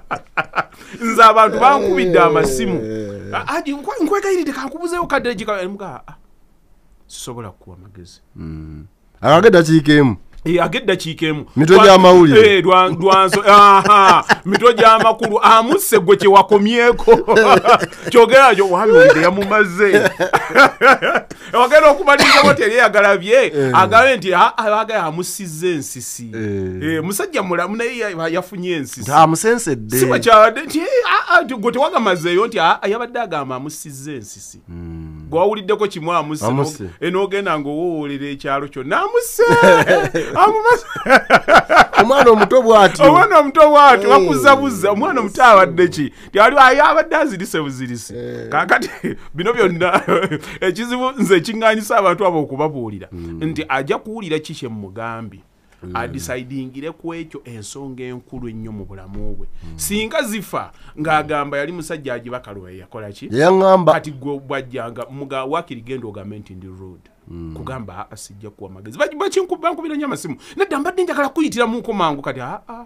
[LAUGHS] nze abantu bankubidde amasimu eh. ah, nkwegayiridde kankubuzeyo kaddakiika ah, ah. sisobola kukuwa magezi hmm. akagedakiika emu ageda kiikemu mito gyamawulirelwanso eh, [LAUGHS] mito gyamakulu amusse ah, gwe kyewakomyeko [LAUGHS] kyogera kyo wabiwulire yamumaze wagenda [LAUGHS] okumaliriza bati eri yagalabye eh. agambe nti abagaya ah, ah, amusiza ensisi eh. musajja mulamu naye yafunye ensisiamusensedde sibakyawadde nti gwe tewagamazeeyo nti yabadde agamba amusiza ensisi hmm. gwawuliddeko kimu amusse enogenda eh, ngaowowolera ekyalo kyonna amusse [LAUGHS] [LAUGHS] omwana omuto bwatomwana omuto bwati eh. wakuzabuza omwana omuto abadde ki tyali ayo abadde azirise buzirise eh. kakati [LAUGHS] bino byonna ekizibu nze ekiŋŋanyisa abantu abo okubabuulira hmm. nti ajja kuwulira ki kyemugambye adisaidingire ku ekyo ensonga enkulu ennyo mu bulamu bwe singa zifa ng'agamba yali musajja agibakalwa yeyakola ki kati gwe bwajjanga muga wakiri genda ogambe nti ndi rod hmm. kugamba aa ah, ah, sijja kuwa magezi bakinkubankubira nyo amasimu nadda mbadde njagala kuyitiramuko mangu kati aa ah,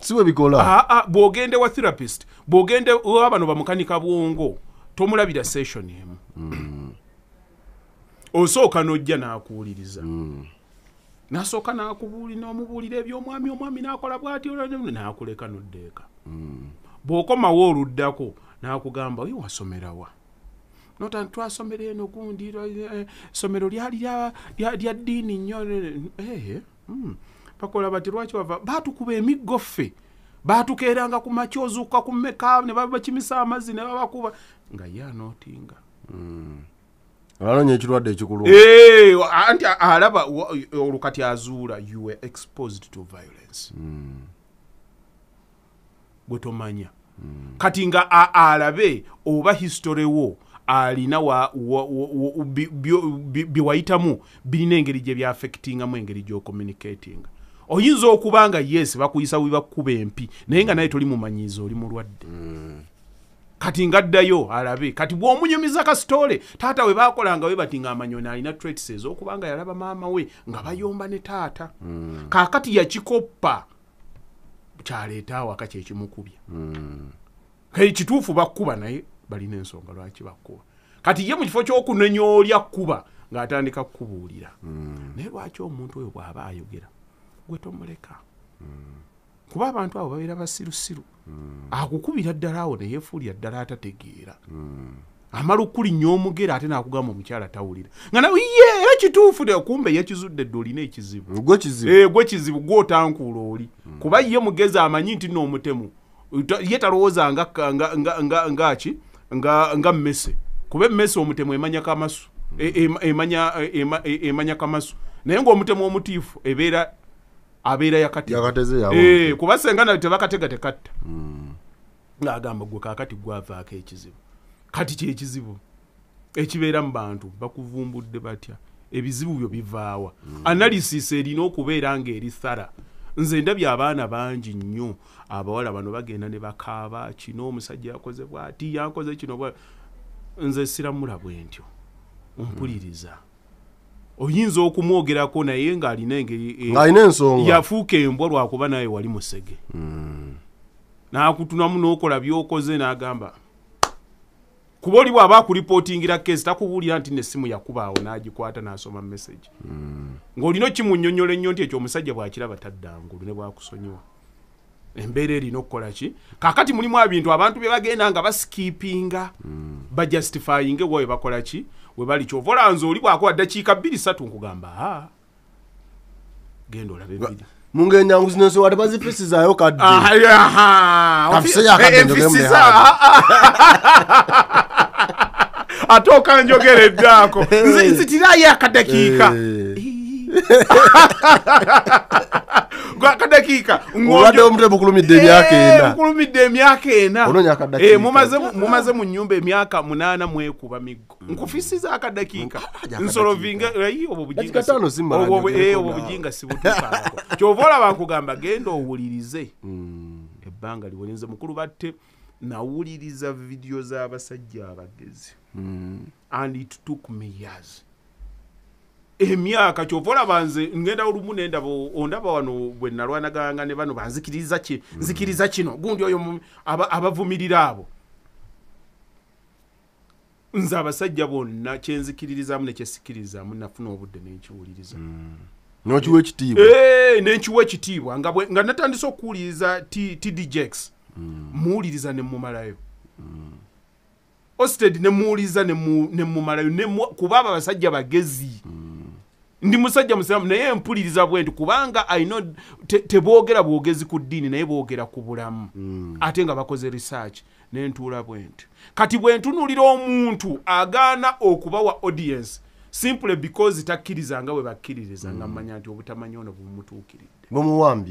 siwebikola aa bwogende wa therapist bwogende wa bano bamukanika bwongo tomulabira sessioni emu hmm. osooka n'ojja n'akuwuliriza hmm. nasooka nakubulinaomubuulira ebyomwami omwami nakola bwati nakuleka noddeeka hmm. bwokomawo oluddako nakugamba we wasomerawa nota twasomera eno gundi eh, somero lyali lya ddiini nnyo eh, eh, hmm. bakola bati lwaki wava batukuba emiggo ffe batukeeranga ku maki ozuuka ku mmeka ne bakimisa amazzi ne babakuba nga ye anootinga alanya ekirwadde ekikulu anti alaba olukati azuula youwere exposed to violence gwe hmm. tomanya hmm. kati nga alabe oba historiwo alina byewayitamu birina engeri gyebyaffectingamu engeri gyocommunicatinga oyinza okuba nga yes bakuyisa webakkuba empi naye nga naye toli mumanyiiza oli mulwadde mm. kati ngaddayo alabe kati bwomunyumiza kasitole taata we bakolanga we bati ngaamanyoni alina tretis ezokubanga yalaba maama we nga bayomba ne taata mm. kakati yakikoppa kyaleeta awaka kyekimukubya mm. kai kituufu bakkuba naye balina ensonga lwaki bakkuba kati ye mukifo kyokunenya olya kkuba ngaatandika kukubuulira mm. naye lwaki omuntu oyo bwaba ayogera gwe tomuleka mm. kuba abantu abo babeera basirusiru hmm. akukubira ddala awo neyefuulira ddala atategeera hmm. amala okuli nnyo omugere ate nakugamba omukyala tawulira nga nawe ye era kituufu kumbe yekizudde dde olina ekizibu gwe kizibu eh, gwotankuula oli hmm. kuba ye mugezi amanyi nti noomutemu ye talowooza ngaki nga mmese kuba emmese omutemu emanya kamasu e, e, e, emanya kamasu naye ngaomutemu omutiifu ebeera abeera yakatekubasenga eh, nayo tebakatega tekatta hmm. ngaagamba gwe kakati gwavaako ekizibu kati kyekizibu ekibeera mu bantu bakuvumbudde batya ebizibu byo bivaawa hmm. analysis erina okubeera nga eri thara nze ndabye abaana bangi nnyo abawala bano bagenda ne bakaaba kino omusajja yakozebwa ati yankoze kino nze siramula bwentyo ompuliriza mm. oyinza okumwogerako naye ngaalina engerin eh, yafuuka embwa lwakuba naye wali musege hmm. nakutunamu nokola byokoze nagamba kuba oli bwaba akulipootingira kesi takubuulira nti nesimu yakubaawo nagikwata nasoma message hmm. ngaolina kimunyonyola ennyo nti ekyoomusajja bwakiraba taddangulu ne bwakusonyiwa embeera erina okukolaki kakati mulimu abintu abantu bye bagenda nga basikiipinga hmm. bajustifyinga ewaawe bakolaki webali kyova olanze oli bwakuwa ddakiika bbiri satu nkugamba genda olabe mungenda ngu zino nsowa tebazifisizayo kaddeaiseyakaa ate okanjogera eddaako eh. nzitirayo akadakiika eh. [LAUGHS] kadakiika ngwaddeomutemukulumidde emyaka enamukulumidde emyaka enamumaze eh, mu nyumba emyaka munana mwekuba miggo mm. nkufisiza akadakiika mm. ah, nsolovingaobwo eh, bujinga eh, sibutuka [LAUGHS] kyova olaba nkugamba genda owulirize mm. ebbanga liwolinze mukulu batte nawuliriza vidiyo z'abasajja abagezi and it took me years emyaka kyovola banze ngenda olumu nendaba ondaba wano bwenalwanagaanga ne bano banzikiriza ki mhm. nzikiriza kino gundi oyo abavumirira abo nze abasajja bonna kyenzikiririzamu nekyesikirizamu nafuna obudde nenkiwuliriza mm. nokiwa ekitiibwa eh, nenkiwa ekitiibwa nga natandisa okuwuliriza tdjex mm. muwuliriza nemumalayo mm. osted nemuwuliriza nemumalayo kuba abo abasajja bagezi mm. ndi musajja musiramu naye mpuliriza bwentu kubanga ino tebogera te bwogezi ku ddiini naye bogera ku bulamu mm. ate nga bakoze research nentuula bwentu kati bwentunulira omuntu agaana okubawa audience simple because takkirizanga bwe bakkiririza mm. nga mmanya nti obutamanya ono bumutuukiridde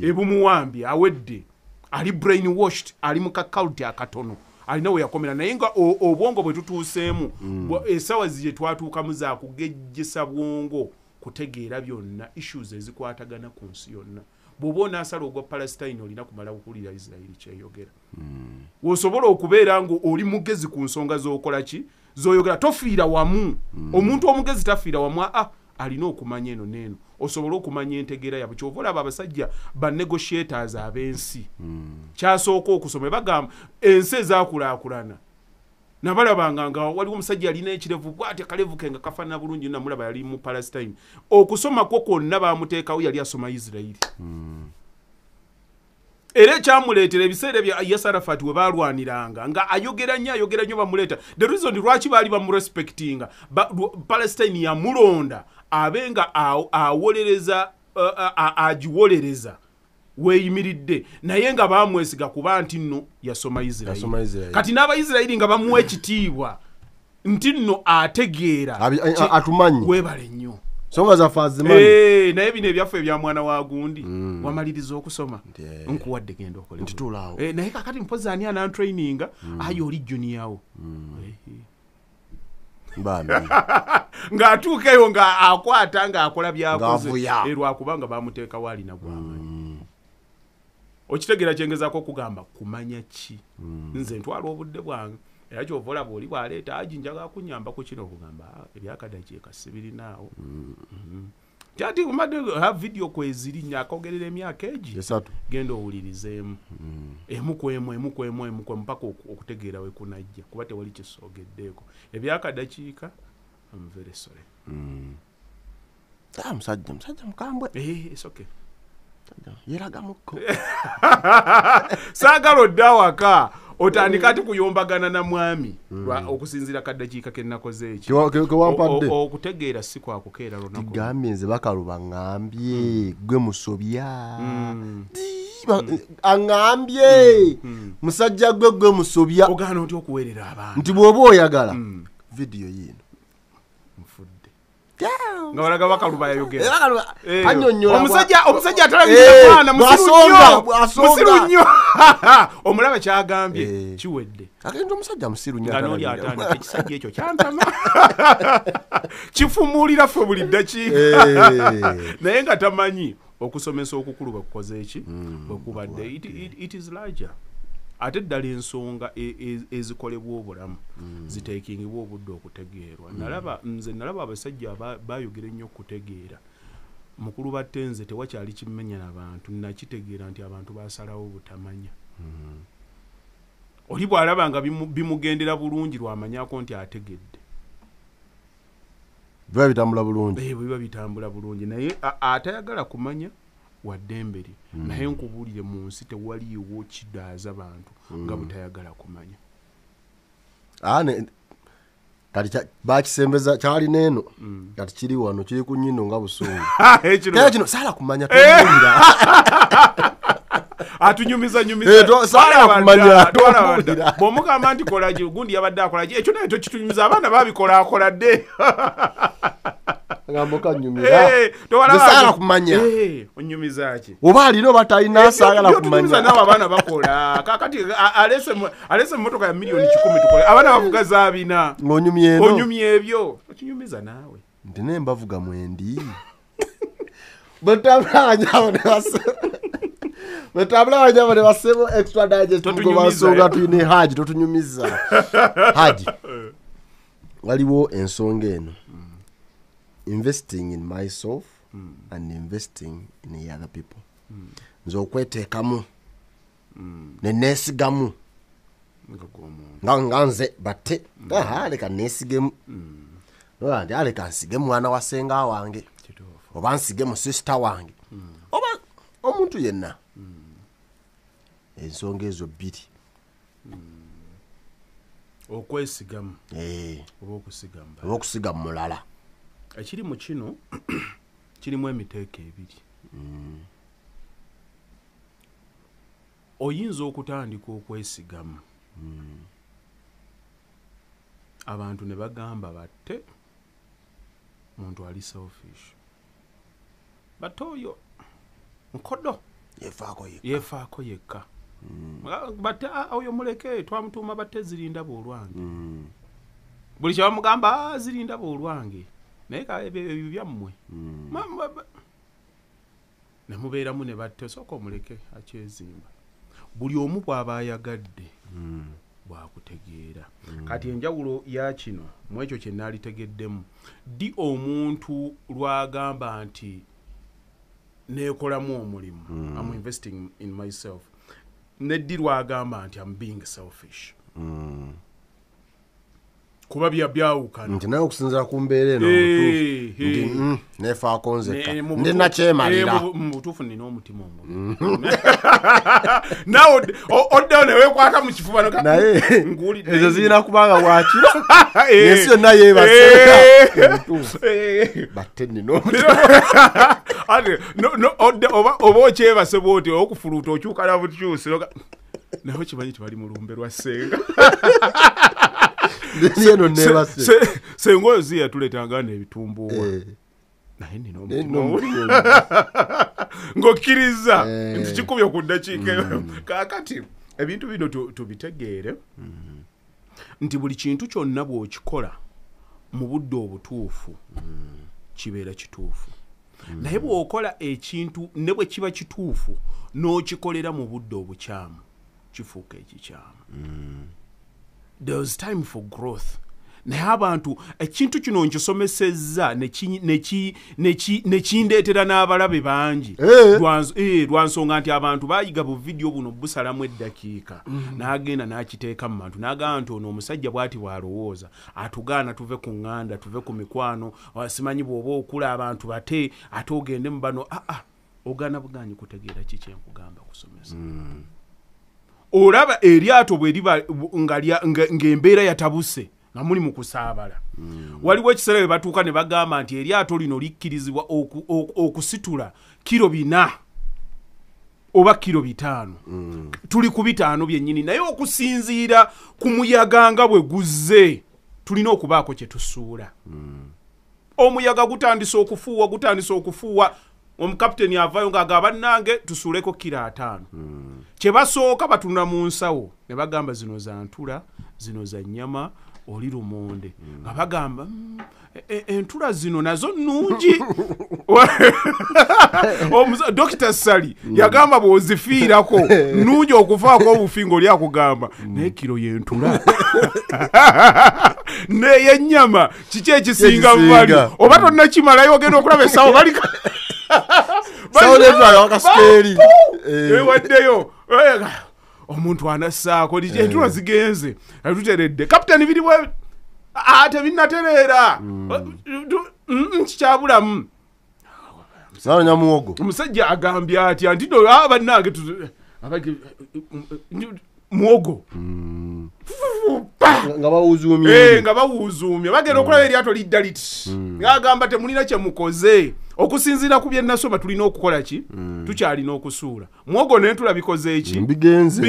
e bumuwambye awedde ali brain washed ali mukakalti akatono alina weyakomera naye nga obwongo bwe tutuuseemu mm. esawa ziyetwatuukamu zakugejjesa bwongo kutegeera byonna issues ezikwatagana ku nsi yonna bwoba onaasala ogwa palestine olina kumala okuwulira isirairi kyeyogera mm. osobola okubeera nga oli mugezi ku nsonga zokola ki zoyogera tofiira wamu mm. omuntu omugezi tafiira wamu aa alina okumanya eno neeno osobole okumanya entegeera yabwe kyova olaba abasajja banegotiators ab'ensi mm. kyasooka okusoma bagamba ensi ezakulaakulana nabalabanga nga waliwo omusajja alina ekirevu bwati akalevu kenga kafaanana bulungi namulaba yali mu palestine okusomakwo kwonna bamuteekawo yali asoma isirairi hmm. era ekyamuleetera ebiseera bya yasarafat we balwaniranga nga ayogera nnyo ayogera nnyo bamuleeta the reason lwaki baali bamurespectinga palestine yamulonda abe nga awolereza agiwolereza uh, uh, uh, uh, weeyimiridde naye nga bamwesiga kuba nti nno yasoma isirayiri kati n'abaisirayiri nga bamuwa ekitiibwa nti nno ategeera atumanyi webale nnyo eh, naye bino ebyaffe ebyamwana wagundi mm. wamaliriza okusoma nkuwadde genda okolenaye eh, kakati mpozi ani anantraininga mm. ayi oli juniyawo mm. eh, [LAUGHS] ng'atuukaeyo ng'akwata ng'akola byakoze erwakubanga bamuteekawo alina gwamanyi okitegera kyengezako okugamba kumanya ki hmm. nze ntwala obudde bwange era kyova olaba oli bwaleeta aji njaga kunyamba ku kino okugamba ebyakadakyekasi birinaawo tyati hmm. umadde a vidiyo kweziri nyakogerera emyaka egi genda owulirizeemu hmm. emukwemu emukwemu emukwemu paka okutegeera wekunajja kuba tewali kisogeddeeko ebyakadakiika amuveresole ah, musajja musajja mukambwe esoke eh, yeraga muko sagala [LAUGHS] odda waka otandika ti kuyombagana na mwami hmm. okusinzira kaddakiika kenakoze ekyookutegeera si kwakukeera lunagambye nze bakaluba ngambye hmm. gwe musobya hmm. aŋambye musajja gwe gwe musobya nti bwoba oyagala vidiyo yino nga olaga bakaluba yayogeraomusajja eh. atalagiza eh, mwana musiru nnyo [LAUGHS] omulaba kyagambye eh. kiwedde agenda omusajja musiru nnyoganoli atandika ekisajja ekyo kyantama [LAUGHS] kifumuulira ffe buli ddaki [LAUGHS] naye nga tamanyi okusomesa okukulu bwe kukozeeki mm. bwekubadde it is larger ate eddala ensonga e, e, ezikolebwa obulamu zitekingibwa obudde okutegeerwa mm. nalaba nze nalaba abasajja bayogera ennyo okutegeera mukulu batte nze tewakyali kimenya nabantu nakitegeera nti abantu basalawo butamanya mm-hmm. oli bwalaba nga bimugendera bulungi lwamanyako nti ategedde biba bitambula bulungi eh, biba bitambula bulungi naye atayagala kumanya waddembe lye mm. naye nkubuulire mu nsi tewaliiwo kidaaza bantu nga mm. butayagala kumanya ah, kati bakisembeza kyalina eno mm. kati kiri wano kiri ku nyindo nga busungukino [LAUGHS] ah, saala kumanya eh! tuwulira [LAUGHS] atunyumizanyumizaaakumanyaomugamba eh, nti kolaki ogundi yabadde akolaki ekyo naye tokitunyumiza abaana babikola akola dde [LAUGHS] agamboka nyumira tosaagala kumanya onyumizaki oba alina oba talina saagala kumanyanawe abaana bakola kakati alese emotoka ya milioni kikumi tukole abaana bavuga zabina onyumye onyumya ebyo okinyumiza naawe ndina embavuga mwendi [LAUGHS] etambula [LAUGHS] abanyabo ne basebo extra digestgobansonga tuyina haji totunyumiza eh? haji [LAUGHS] eh. waliwo ensonga eno mm. investing in myself mm. and investing in the other people nze okweteekamu nenesigamu nga nga nze bate eh, aleka nesigemu ndi aleka nsige mwana wa senga wange oba nsige musista wange oba omuntu yenna ensonga ezo bbiri okwesigamu eh. oba okusiga mulala ekiri mu kino [CLEARS THROAT] kirimu emiteeko ebiri mm. oyinza okutandika okwesigamu mm. abantu ne bagamba batte muntu ali selfish bate oyo nkodo yefaako yekka mm. bate ah, oyo muleke twamutuuma batte zirindaba olwange buli kyebamugamba ah, zirindaba olwange nayeka ebyo byammwe nemubeeramu hmm. ne batte osooka omuleke akyezimba buli omu bw'aba ayagadde hmm. bwakutegeera hmm. kati enjawulo yakino mu ekyo kyenaalitegeddemu ddi omuntu lwagamba nti nekolamu omulimu am investing in myself neddi lwagamba nti am being selfish kuba byabyawukana nti naye okusinzira ku mbeera eno nefaako mm, nzeka ndi nakyemalirabutufu nina omutima omu [LAUGHS] nawe oddewo newekwaka mu kifuba naye [LAUGHS] ezo zirina kubanga bwakiro [LAUGHS] ensi eh. yonna yebasebatte eh. eh. ninaoba okyebasebwa oti okufuluuta okyukana butukyusi naye okimanyi tibali mulumbe lwa senga senkoyo ziyatuletanga nebitumbuwa eh. naye nina omutima ngaokkiriza [LAUGHS] eh. ntikikubye kuddakiika mm. kakati ebintu bino tubitegeere nti buli kintu kyonna bwokikola mu budde obutuufu mm. kibeera kituufu mm. naye bwokola ekintu ne bwe kiba kituufu n'okikolera mu budde obukyamu kifuuka ekikyamu theres time for growth naye abantu ekintu kino nkisomesezza nekindeetera n'abalabe bangi eh? eh, lwa nsonga nti abantu baayiga bu vidiyo buno busalamu eddakiika mhm. n'agenda n'akiteeka mu bantu n'agamba nti ono omusajja bw'ati bwalowooza atugaana tuve ku ŋŋanda tuve ku mikwano simanyi bw'oba okula abantu bate ate ogende mu bano aa ah, ah, ogaana buganyi kutegeera kikyenkugamba kusomesa mm. olaba eryato bwe riba ng'embeera yatabuse nga muli mu kusaabala waliwo ekiseera bwe batuuka ne bagamba nti eryato lino likkirizibwa okusitula kiro bina oba kiro bitaano mm. tuli ku bitaano byennyini naye okusinziira ku muyaga nga bwe guzze tulina okubaako kye tusuula mm. omuyaga gutandisa okufuuwa gutandisa okufuuwa omukapiteni avaayo ng'agaba nange tusuuleko kiro ataano mm. kyebasooka batunda mu nsawo ne bagamba zino za ntula zino za nnyama oli lumonde mm. nga bagamba mm, e, e, entula zino nazo nungi [LAUGHS] [LAUGHS] dokita sali mm. yagamba bwozifiirako [LAUGHS] nungi okufaako obufingo oli akugamba naye kiro yentula neyenyama kiki ekisinga mubali oba tonnakimalayo ogenda okulaba esawo balika saulevalo akasukeeri ewaddeyo omuntu anassaako lik eh. entula zigenze atuteredde kapitani biri bwe tebinnatereera hmm. eh, mm, mm, kikyabulamu nanyamuwogo omusajja agambye atya nti no ah, banange eh, mm, muwogo hmm. nga bawuzumye eh, nga bawuzumye bagenda okulaba mm. eryato lidda liti mm. ngaagamba temulina kyemukoze okusinziira ku byenasoma tulina okukola ki mm. tukyalina okusuula mwogo naye tula bikozeeki bigenze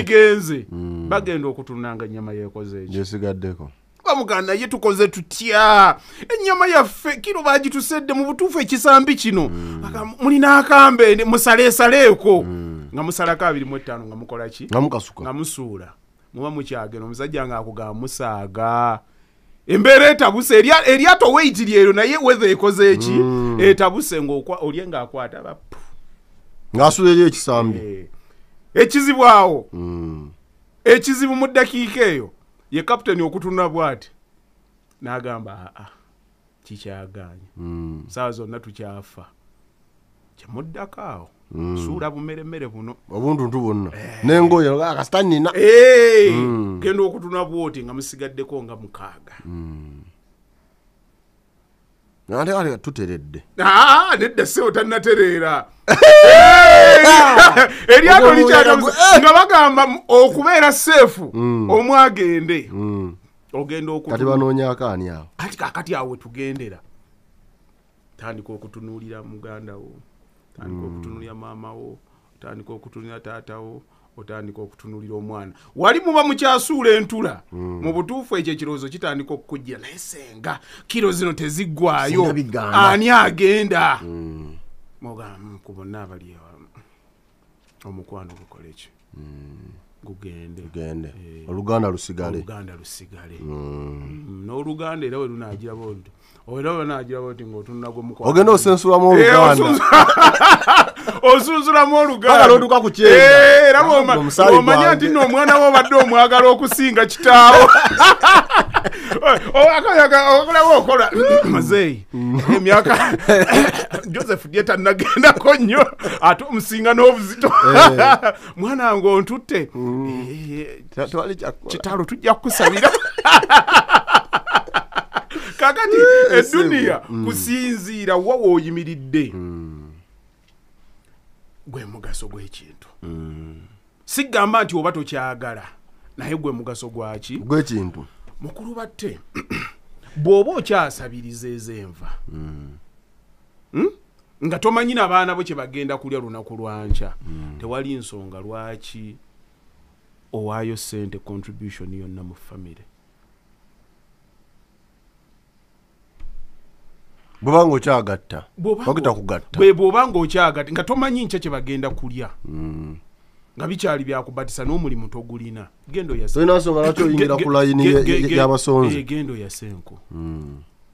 bagenda okutunanga enyama yekozeekiesigaddeko bamugana ye tukoze tutya enyama yaffe kiro bagitusedde mu butuufu ekisambi kino mulina akambe musaleesaleeko nga musalako 25 nga mukolaki nga musuula muba mukyagena omusajja nga akugamba musaaga embeera etabuse eryato weiti lyeryo naye weather ekozeeki mm. etabuse ngaolye ngaakwata bapu ngaasula eri ekisambi eh. ekizibu awo mm. ekizibu mu ddakiika eyo ye kapitaini okutunula bwati n'agamba aa kikyaganya mm. saawa zonna tukyafa kyemuddako awo Mm. suula bumeremere buno obuntuntu bwonna eh. nengoye akasita nina mm. genda okutuna bwoti nga musigaddeko nga mukaaga mm. atekateka tuteredde ah, nedda seo tanatereera [LAUGHS] eryato nga bagamba okubeera seefu omwagende ogenda okati banoonyako ani awo kati kakati awo wetugendera tandika okutunuulira muganda wo otandika mm. okutunulira maamawo otandika okutunulira taatawo otandika okutunulira omwana wali muba mukyasuula entula mm. mu butuufu ekyo ekirowoozo kitandika okukujjira naye senga kiro zino teziggwayo ani agenda mm. ku bonna abali omukwano gukole ki gugende eh, oluganda lusigale n'oluganda era we lunagira bo nti Eh, [LAUGHS] eh, era obanagiraba ti ngaotunagomukogenda osensulamu oluganda osunsulamu olugaaaoduka ku kyeomanya nti noomwana wo obadde omwagala okusinga kitaawo [LAUGHS] okolaweokola [COUGHS] mazeyi mm. emyaka [COUGHS] joseph dieta nagendako nnyo ate omusinga n'obuzito eh. [LAUGHS] mwana wange ontutte mm. kitaalo tujja kukusabira kakati eduniya eh, eh, mm. kusinziira wa woyimiridde mm. gwe mugaso gwekintu mm. sigamba nti oba tokyagala naye gwe mugaso gwaki gwekintu mukulu batte [CLEARS THROAT] bw'oba okyasabiriza ezenva hmm? nga tomanyi nabaana bo kyebagenda kulya lunaku lwanca tewali nsonga lwaki owaayo sente contribution yonna mu famire bwobanga okyagatta bagta kugatta bwe bwobanga okyagatta nga tomanyi nkya kyebagenda kulya hmm. nga bikyali byakubatisa n'omulimu togulina genda oyasenko olinasonga lwaki oyingira ku layini yabasonzi genda oyasenko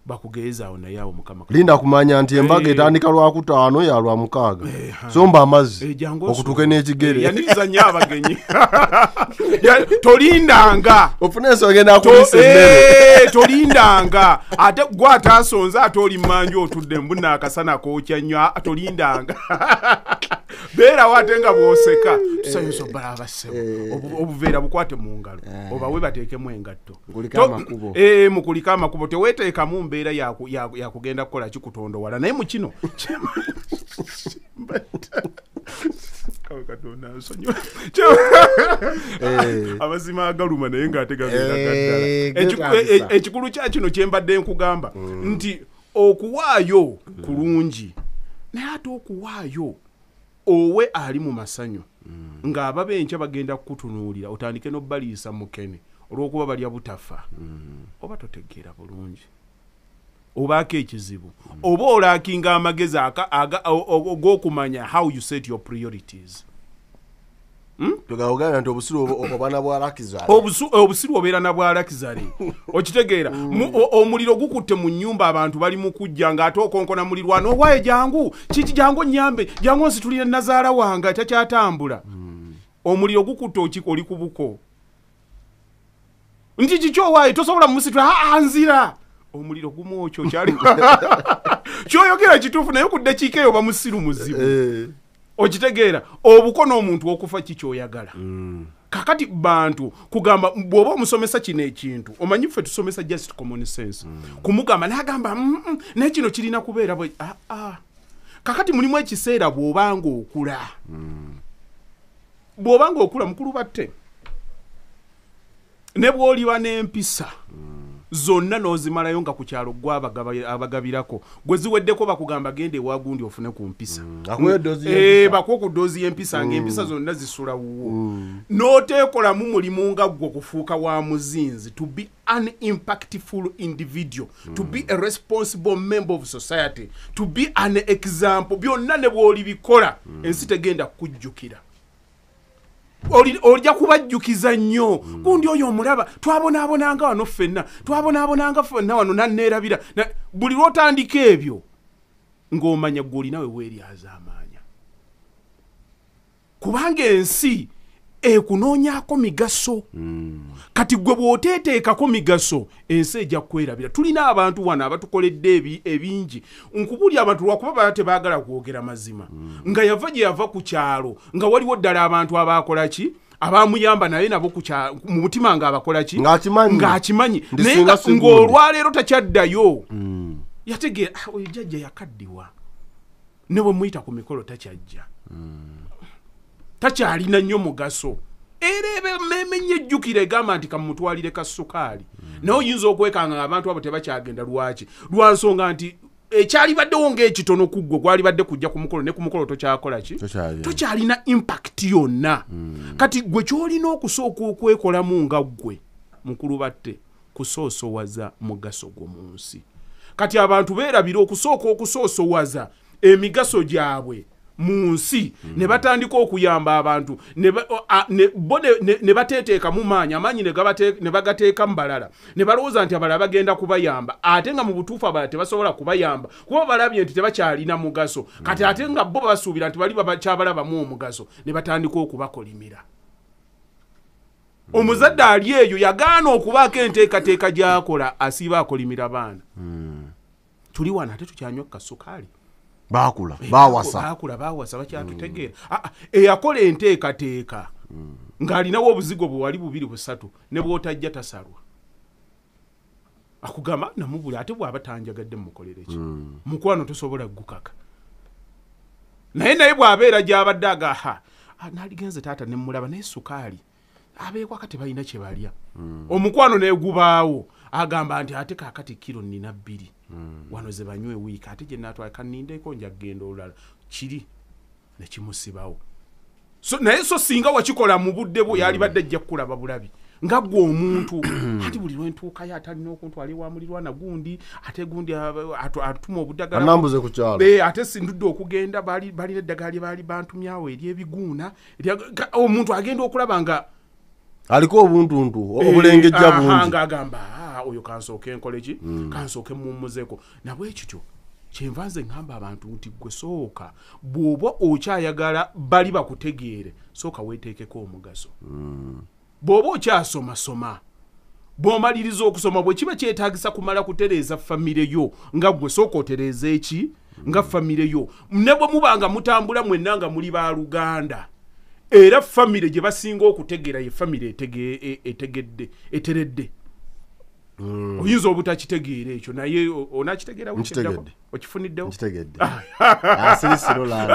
bakugezaawo naye awo mukama linda kumanya nti embaga eh. etandika lwakutaano yalwa mukaaga eh, somba amazzi eh, okutuke n'ekigeretolindanga [LAUGHS] ofuna ensongenatolindanga ate gwe ataasonze ate oli mmanju otudde mbuna akasana kokya nnyo tolindanga [LAUGHS] beerawo ate nga bwoseka tusayosobala abasse obuveera bukwate mu ngalo obawe bateekemu engatto mukuliko amakubo teweeteekamumb mbeera yakugenda kukola kikutondowala naye mukino abazima eh. agaluma naye ngaategaekikulu eh, e, kyakino kyembadde nkugamba mm. nti okuwaayo kulungi naye ate okuwaayo owe ali mu masanyu mm. ng'ababenkya bagenda kukutunuulira otandike nobaliisa mukene olwokuba balya butafa mm. oba totegeera bulungi obaako ekizibu oba olakinga amagezi ag'okumanya how you set your priorities obusiru obeera nabwalakizale okitegeera omuliro gukutte mu nyumba abantu bali mu kujja ngaate okonkona mulirwana owaye jangu kiki jangu onyambe jangu onsitulire nazaala wange takyatambula hmm. omuliro gukutte oli ku buko nti kiki owaye tosobola mumusitula a nzira omuliro gumu okyo kyali [LAUGHS] kyoyogera kituufu naye ku ddakiika eyo bamusiru muzibu eh. okitegeera obuko n'omuntu okufa kikyoyagala mm. kakati bantu kugamba bwoba omusomesa kino ekintu omanyiffe tusomesa just common sense mm. kumugamba nagamba mm, naye kino kirina kubeera bwe aa ah, ah. kakati mulimu ekiseera bwobanga okula bwobanga okula mukulu batte ne bwoliba n'empisa mm. zonna n'ozimalayo nga ku kyalo gwe abagabirako gwe ziweddeko bakugamba gende ewagundi ofune ku mpisa mm, eh, bakuwa ku ddoozi y'empisa ngaempisa mm. zonna zisula wuwo mm. n'oteekolamu mulimu nga gwe okufuuka wa muzinzi to be an impactful individual to be a responsible member of society to be an example byonna ne bw'olibikola ensi tegenda kujjukira olija kubajjukiza nnyo gundi oyo omulaba twabonaabonanga wano ffenna twabonaabonanga fenna wano nanerabira buli lwotandika ebyo ng'omanya gweolinawe weeryaza amaanya kubanga ensi ekunoonyaako migaso kati gwe bw'oteteekako migaso ensi ejja kwerabira tulina abantu wano abatukoledde ebingi nkubuli abantu lwakuba baa tebaagala kwogera mazima nga yava gye yava ku kyalo nga waliwo ddala abantu abaakola ki abamuyamba naye nabo mu mutima nga abakola ki ng'akimanyi naye ng'olwaleero takyaddayo mm. yategeera oyo jjajja yakaddiwa ne bwe muyita ku mikolo takyajja mm. takyalina nnyo mugaso era ebamemenya ejjukira egamba nti kamutwalire ka sukaali mm. naye oyinza okwekanga abantu abo tebakyagenda lwaki lwa nsonga nti ekyalibaddewo ngaekitono kuggwe gwalibadde kujja ku mukolo ne ku mukolo tokyakolaki tokyalina impakiti yonna mm. kati gwe kyolina okusooka okwekolamu nga ggwe mukulubatte kusoosowaza mugaso gwo mu nsi kati abantu beerabira okusooka okusoosowaza emigaso gyabwe mu nsi ne batandika okuyamba abantu bo ne bateteekamu maanyi amaanyi ne bagateekamu balala ne balowooza nti abalala bagenda kubayamba ate nga mu butuufu abalala tebasobola kubayamba kuba balabye nti tebakyalina mugaso kati ate nga bo basuubira nti bali bakyabalabamu omugaso ne batandika okubakolimira omuzadde ali eyo yagaana okubaako enteekateeka gyakola asiiba akolimira baana hmm. tuli wano ate tukyanywa kukasukaali bakula eh, bawasa bakula bawasa bakyatutegeera ah, ah, eyakola enteekateeka ng'alinawo obuzigo bwewali bubiri busatu ne bwotajja tasalwa akugamba namubuli ate bwaba tanjagadde mukolere ki hmm. mukwano tosobola gukaka naye naye bwabeera gyabadde agaha ah, naligenze taata nemulaba naye sukaali abeekwaka tebalina kyebalya hmm. omukwano neegubaawo agamba nti ate kakati kiro nina bbiri wano zebanywe wiiki ate gyenatwala kanindeko njagenda olulala kiri nekimusibawo naye so singa wakikola mu budde bwo yalibadde ajja kukulaba bulabi nga gwe omuntu ati [CLEARS THROAT] buli lwentuukayo ate alina okuntwala ewamulirwana gundi ate gundi atuma obuddagalaate sindudde okugenda balina eddagala lye baali bantumyawo eryebiguuna omuntu agenda okulaba nga aliko obuntuntu eh, obulengejja bungiangaagamba ah, oyo kansooka enkoleki kansooke hmm. mumuzeko nabwekityo kyenva nze ngamba abantu nti gwe sooka bwoba okyayagala bali bakutegeere sooka weteekeko omugaso hmm. bwoba okyasomasoma bwomaliriza okusoma bwe kiba kyetagisa kumala kutereeza famire yo nga gwe sooka otereeza eki nga famire yo ne bwe mubanga mutambula mwenna nga muli baluganda era famire gye basinga okutegera ye famire e, etegedde eteredde hmm. oyinza obutakitegeera ekyo naye onakitegeraokifuniddeotolisira ah.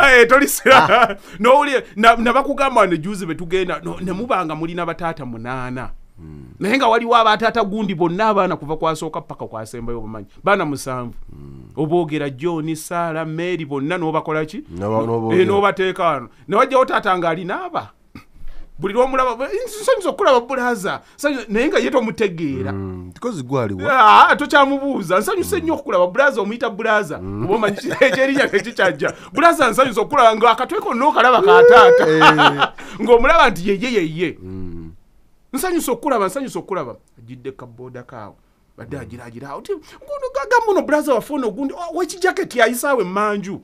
ah, [LAUGHS] eh, ah. nowulire nabakugamba nejuzi betugenda nemubanga mulina bataata munaana mm. naye nga waliwo abataata gundi bonna abaana kuva kwasooka paka kwasembayo obumanyi baana musanvu mm. obogera john saara mary bonna nobakolaki eh, nobateeka no, no, no, no, wano newajjawo taata nga alinaaba [COUGHS] buli lwomulaba eh, nsanyuza okulaba bulaza naye nga yetomutegeera mm, eh, tokyamubuuza nsanyusa ennyo okulaba bulaza omuyita bulaza mm. obamanyekyerinya tekikyajja bulaza nsanyuza okulaba ngaakatwekonna okalaba kataata [LAUGHS] ngaomulaba nti yeye yeye mm. nsanyusa okulaba nsanyusa okulaba agidde kabodakaawo badde agiragirawo ti ngundu gagamba no brathe waffe ono ogundi oh, wekijaketi ayisaawo emmanju [LAUGHS]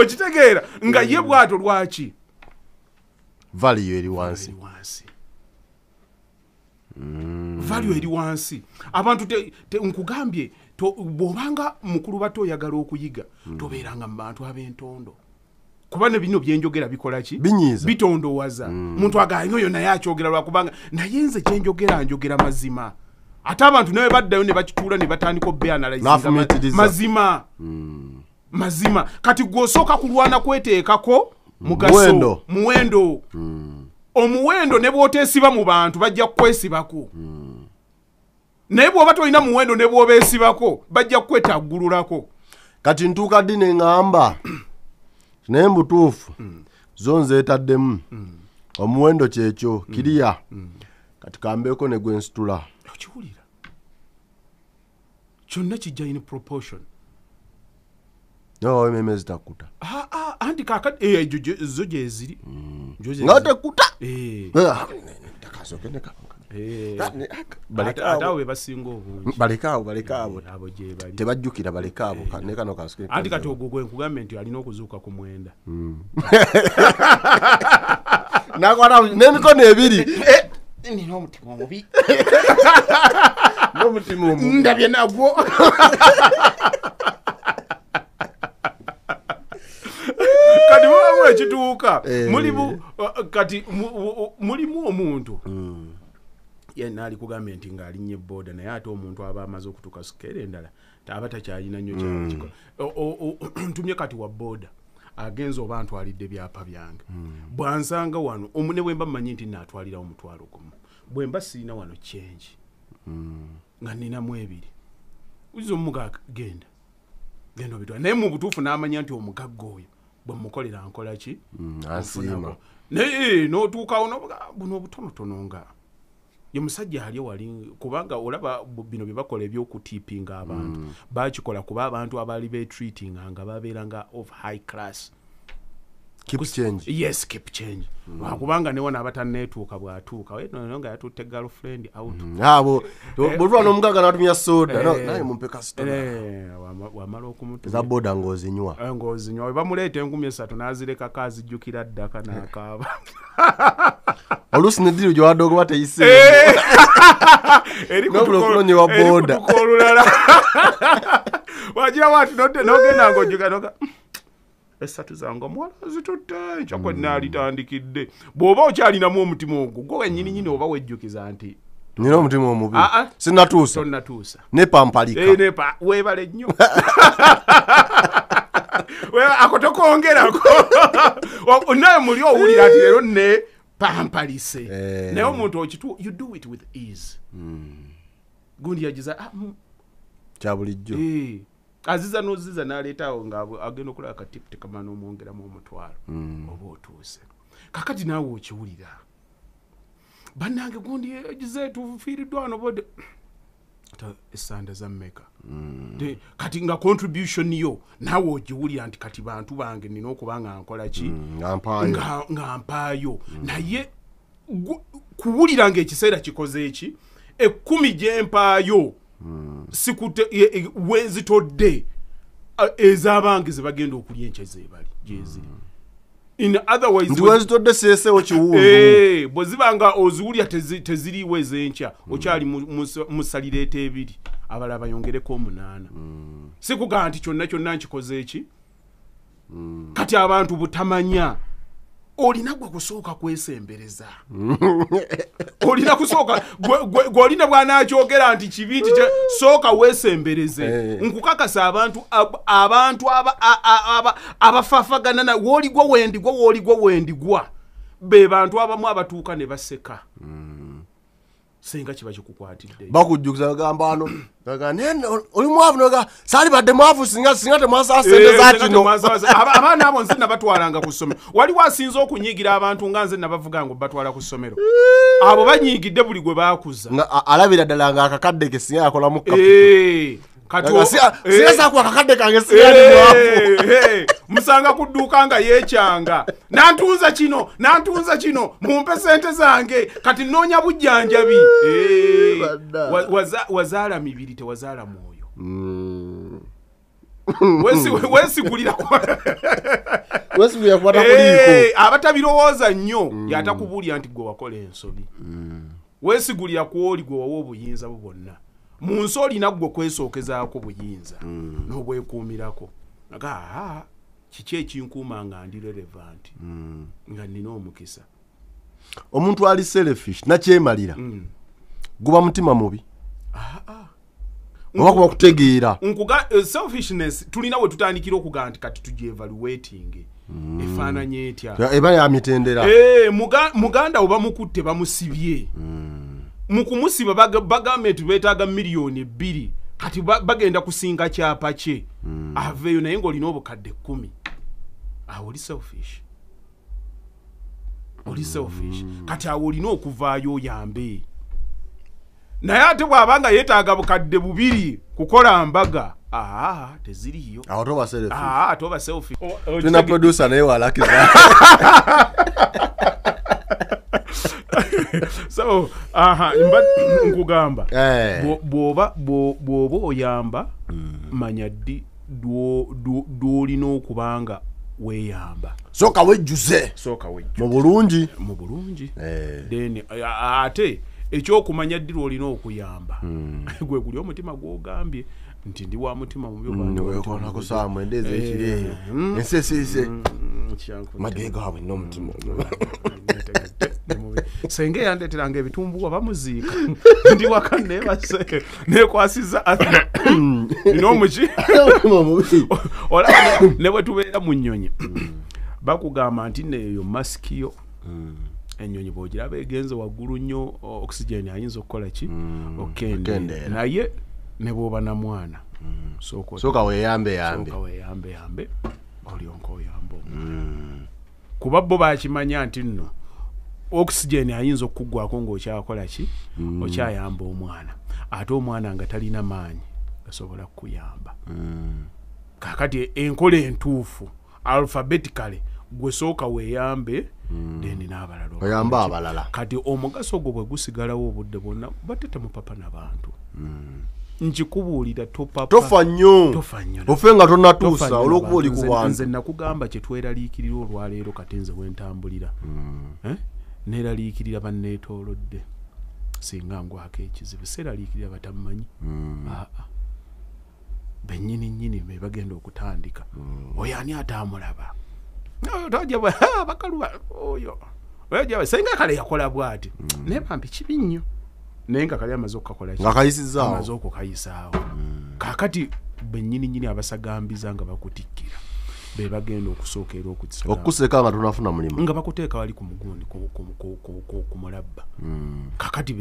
okitegeera nga ye bwato lwaki valiyo eri wansi valiyo eri wansi abantu nkugambye bw'obanga mukulu bato oyagala okuyiga hmm. tobeeranga mu bantu ab'entondo kuba nebino byenjogera bikolaki bitondowaza mm. muntu agaanye oyo naye akyogera lwakubanga naye nze kyenjogera njogera mazima ate abantu nawe baddayo nebakituula nebatandika obeanalmazima mm. mazima kati gweosooka kulwana kwetekako mm. mugaso muwendo omuwendo ne bwotesiba mu bantu bajja kukwesibako naye bwoba tolina muwendo ne bwobesibako bajja kukwetaggululako kati ntuuka ddi neŋŋamba [CLEARS THROAT] naye mbutuufu mm. zo nzeetaddemu mm. omuwendo kyekyo kiriya mm. mm. kati kambeeko ne gwe nsitula okiwulira kyonna kijja in proportion nawaweemeeme zitakuta anti kaka ezo gyeziri nga tekuta Eh. balekaawobalekaawotebajjukira eh, balekaawo eh, ne kano kaanti kati ogogwenkugambe nti alina okuzuuka ku mwenda hmm. [LAUGHS] nakwata n'emikono ebiri nina omutima omubi [LAUGHS] nomutima omu ndabye nagwo [LAUGHS] kati wawe ekituuka mulimu uh, kati mulimu omuntu hmm. yenaali kugambye nti ngaalinnya eboda naye ate omuntu aba amaze okutuuka sukeri endala taaba takyalina nnyo hmm. [CLEARS THROAT] ntumye kati wa booda agenza oba ntwalidde byapa byange hmm. bwansanga wano omune bwemba mmanyi nti naatwalirawo omutwalo gumu bwemba siina wano kyengi hmm. nga ninamu ebiri uiza omumuga genda genda obitwa naye mu butuufu n'amanya nti omugagga oyo bwemukolera nkola ki naye eh, notuukawo nobuga buno obutonotono nga ye alio ali wali kubanga olaba bino byebakola bakola ebyokutiipinga abantu mm. bakikola kuba abantu abaali betreatinga nga babeeranga of high class Mm. kubanga newona abatanetuuka bwatuuka nga yatutte galfrend outbwetuba mm. ah, eh, nomugaga eh, natumya sodawamala eh, okumuzaboda ngozinywa ngozinywa webamuleeta enkumi esatu nazirekako azijjukira ddaka nakaaba [LAUGHS] oluusi nediri gyewadde ogoba teyiseeolulala wagira wati nogenda ngaojuganoga essatu zange omuwala zitutte ekyakwe naalitandikidde bw'oba okyalinamu omutima ogwo gwowe nyininyini oba wejjukiza nti nina omutima omubi ah, ah. sinatuusa nepampalika eh, weebale nnyo [LAUGHS] akotokongerako [LAUGHS] naye muli owulira ti leero ne pampalise eh. naye omuntu okitu you do it with ease hmm. gundi yagiza ah, mm. kyabulijjo eh. aziza noziza naleeta awo ngaagenda okulaba katiptekama nomwongeramu omutwalo mm. oba otuuse kakati naawe okiwulira bannange gundi gize tufiiriddwano bode esanda zammeka kati nga contribution yo naawe ogiwulira nti kati bantu bange nina okuba nga nkolaki mm, nga mpaayo naye kuwulira ngaekiseera kikoze eki ekkumi gyempaayo sikute wenzitodde ezabange zebagenda okulya enkya zebali gezi ntiwezitodde sesewo kiwundu eh, bwe zibanga oziwulya teziriiwo ezenkya okyali musalireeta ebiri abalala bayongereko omunaana mm. sikugaa nti kyonna kyonna nkikoze eki kati abantu butamanya olina gwe kusooka kwesembereza [LAUGHS] olina kusooka gweolina bwanakyogera nti kibi nti sooka wesembereze eh. nkukakasa abantu abantu abafaafagana na woligwa wendigwa woligwa wendigwa be bantu abamu abatuuka ne baseka mm. singa kiba kikukwatidde bakujjukiza agamba ano [CLEARS THROAT] oli mwavu noga sali badde mwavu singa singa temwasaa eh, sente za kino abaana abo nze nabatwalanga ku ssomero waliwo asinza okunyigira abantu nga nze nabavuga ngu batwala ku ssomero abo banyigidde buli gwe bakuza alabira ddala nga akakaddeke singa yakolamu siyezaku eh. akakadde kange siganimwafu eh, eh, musanga kudduuka nga yekyanga nantunza kino nantunza kino mumpe sente zange kati nonya bujjanjabi wazaala mibiri tewazaala mwoyo hmm. [LAUGHS] abatabirowooza nnyo hmm. yatakubuulya nti gwe wakola ensobi weesigulira kwoli gwe wawa obuyinza bu bwonna mu nsi olina gwe okwesookezaako buyinza mm. n'obwekuumirako agaa kiki ekinkuuma nga ndi relevant mm. nga nina omukisa omuntu ali selefish nakyemalira mm. guba mutima mubi ah, ah. oba kuba kutegeera eh, selfishness tulina we tutandikira okugamba nti kati tujevaluatinge efaananyi etya eba yamitendera eh, muganda oba mukutte bamusibye mu kumusiba bagambye nti betaaga miliyoni ebiri kati bagenda kusinga kyapa kye hmm. aveeyo naye ngaolina obukadde kumi awo oli selfish oli selfish hmm. kati awo olina okuvaayo oyambe naye ate bw'aba nga yeetaaga bukadde bubiri kukola mbaga aa teziriyotoba selfi tuna producer naye walakiza [LAUGHS] [LAUGHS] so uh -huh. mba nkugamba hey. Eh. bwoba bwoba oyamba mm. manya ddi dwolina okubanga weyamba soka wejjuze mubulungi mubulungi eh. then ate ekyokumanya ddi lwolina okuyamba hmm. [LAUGHS] gwe guli omutima gwogambye nti ndi wa mutima mubyoaaendeekiri ensisise magegawe nomutima senge yandeteranga ebitumbuwa bamuziika [LAUGHS] ndi waka nebase nekwasiza [COUGHS] nomuki [COUGHS] [COUGHS] nebwetubeera mu nyonyi bakugamba nti neyo masikiyo mm. enyonyi bwogiraba egenze waggulu nnyo okisigeni ayinza okukola ki mm. okende naye nebwoba namwana mm. weyambeyambe olyonkaoyamba omuntu kuba bo bakimanya nti nno okisigeni ayinza okuggwako ngaokyakola ki mm. okyayamba omwana ate omwana nga talina maanyi gasobola kukuyamba mm. kakati enkola entuufu alphabetically gwesooka weyambe deni mm. n'abalalaoyambaabalala kati omugaso gwo bwe gusigalawo obudde bwonna bate temupapa nabantu nkikubuulira tofa nnyo ofe nga tonatuusa olwokuba oli kuwanze nakugamba kyetweraliikirira olwaleero kati nze wentambulira eh? neeraliikirira banneetoolodde singa ngwako ekizibu seeraliikirira batammanyi hmm. aa ah, ah. bennyini nnyini be bagenda okutandika hmm. oyo ani ataamulaba abakaluba oyo oyojaba senga kale yakola bwati hmm. naye bampi kibi nnyo naye nga kale amaze okukakolaamaze okukayisaawo kaakati bennyini nnyini abasagambiza nga bakutikkira bebagenda okusooka era okukisa okukuseeka nga tonafuna mulimu nga bakuteeka wali ku mugundi ku mulabba hmm. kakati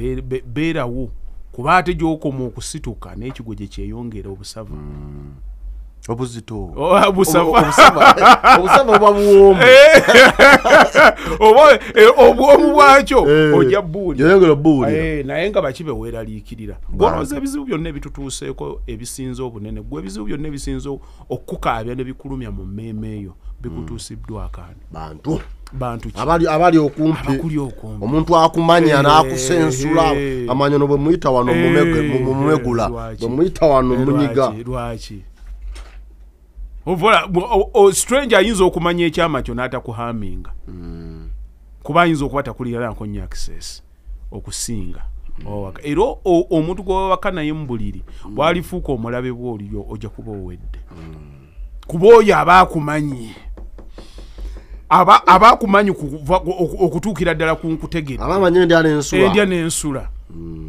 beerawo kuba ate gyokoma okusituka naye ekigo gye kyeyongera obusavu hmm. obuzito ah, obwomu eh. [LAUGHS] eh, bwakyo eh. oja bulnaye nga bakibe weraliikirira gonoza ebizibu byonna ebitutuuseeko ebisinza obunene gwe ebizibu byonna ebisinza okukaabya nebikulumya mu mmeema eyo bikutuusiddwakani hmm. bantu abali okumpi omuntu akumanya nakusensula amanyono bwemuyita wano mumegula bwemuyita wano munyiga ovola oh, oh, oh, strange ayinza okumanya ekyama kyo n'atakuhaminga hmm. kuba ayinza okuba takulirananko nyo access okusinga hmm. era omuntu gwewa waka naye mu buliri hmm. bwalifuuka omulabe bwe oliyo ojja kuba owedde kuba oyo aba akumanyi aba akumanyi okutuukira ddala ku nkutegeraendya n'ensula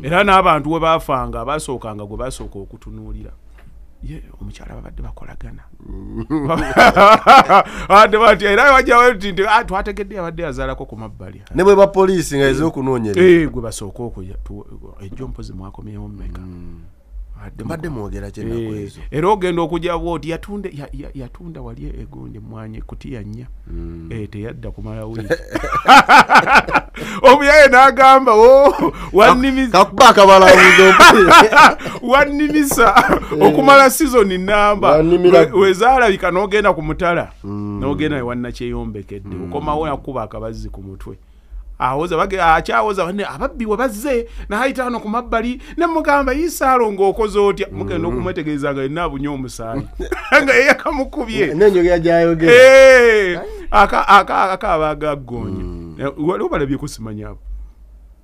era n'abantu we baafanga abaasookanga gwe baasooka okutunuulirako ye omukyala babadde bakolagana abadde [LAUGHS] bati era wajjawo nti nti ah, twategedde abadde yazaalako ku mabbali ne bwe bapoliisi nga ez'okunoonyaee eh, gwe basooka okuya ejjo mpozi mwakomyewo mumeka hmm. mbadde mwogera kyenakwezo eh, era ogenda okujabwa oti yatunda wali egonje mwanyi kutiya nnya mm. eh, teyadda kumala wiiki [LAUGHS] omuyaye n'agamba oh, wannimisa [LAUGHS] eh. okumala sizoni namba wezalabika n'ogenda ku mutala mm. n'ogenda ewannakyeyombekedde mm. okomawo nakuba akabazzi ku mutwe mm. awozaakyawoza ah, banne ababbi we bazze naayita wano ku mabbali nemugamba isaalo ng'okoze otya mugenda mm-hmm. okumwetegereza nga yenna abunye omusaayi [LAUGHS] nga yeyakamukubye nenjogera gyayogera akaaba agaggoonya mm. eh, waliwo balabyeku simanyaabo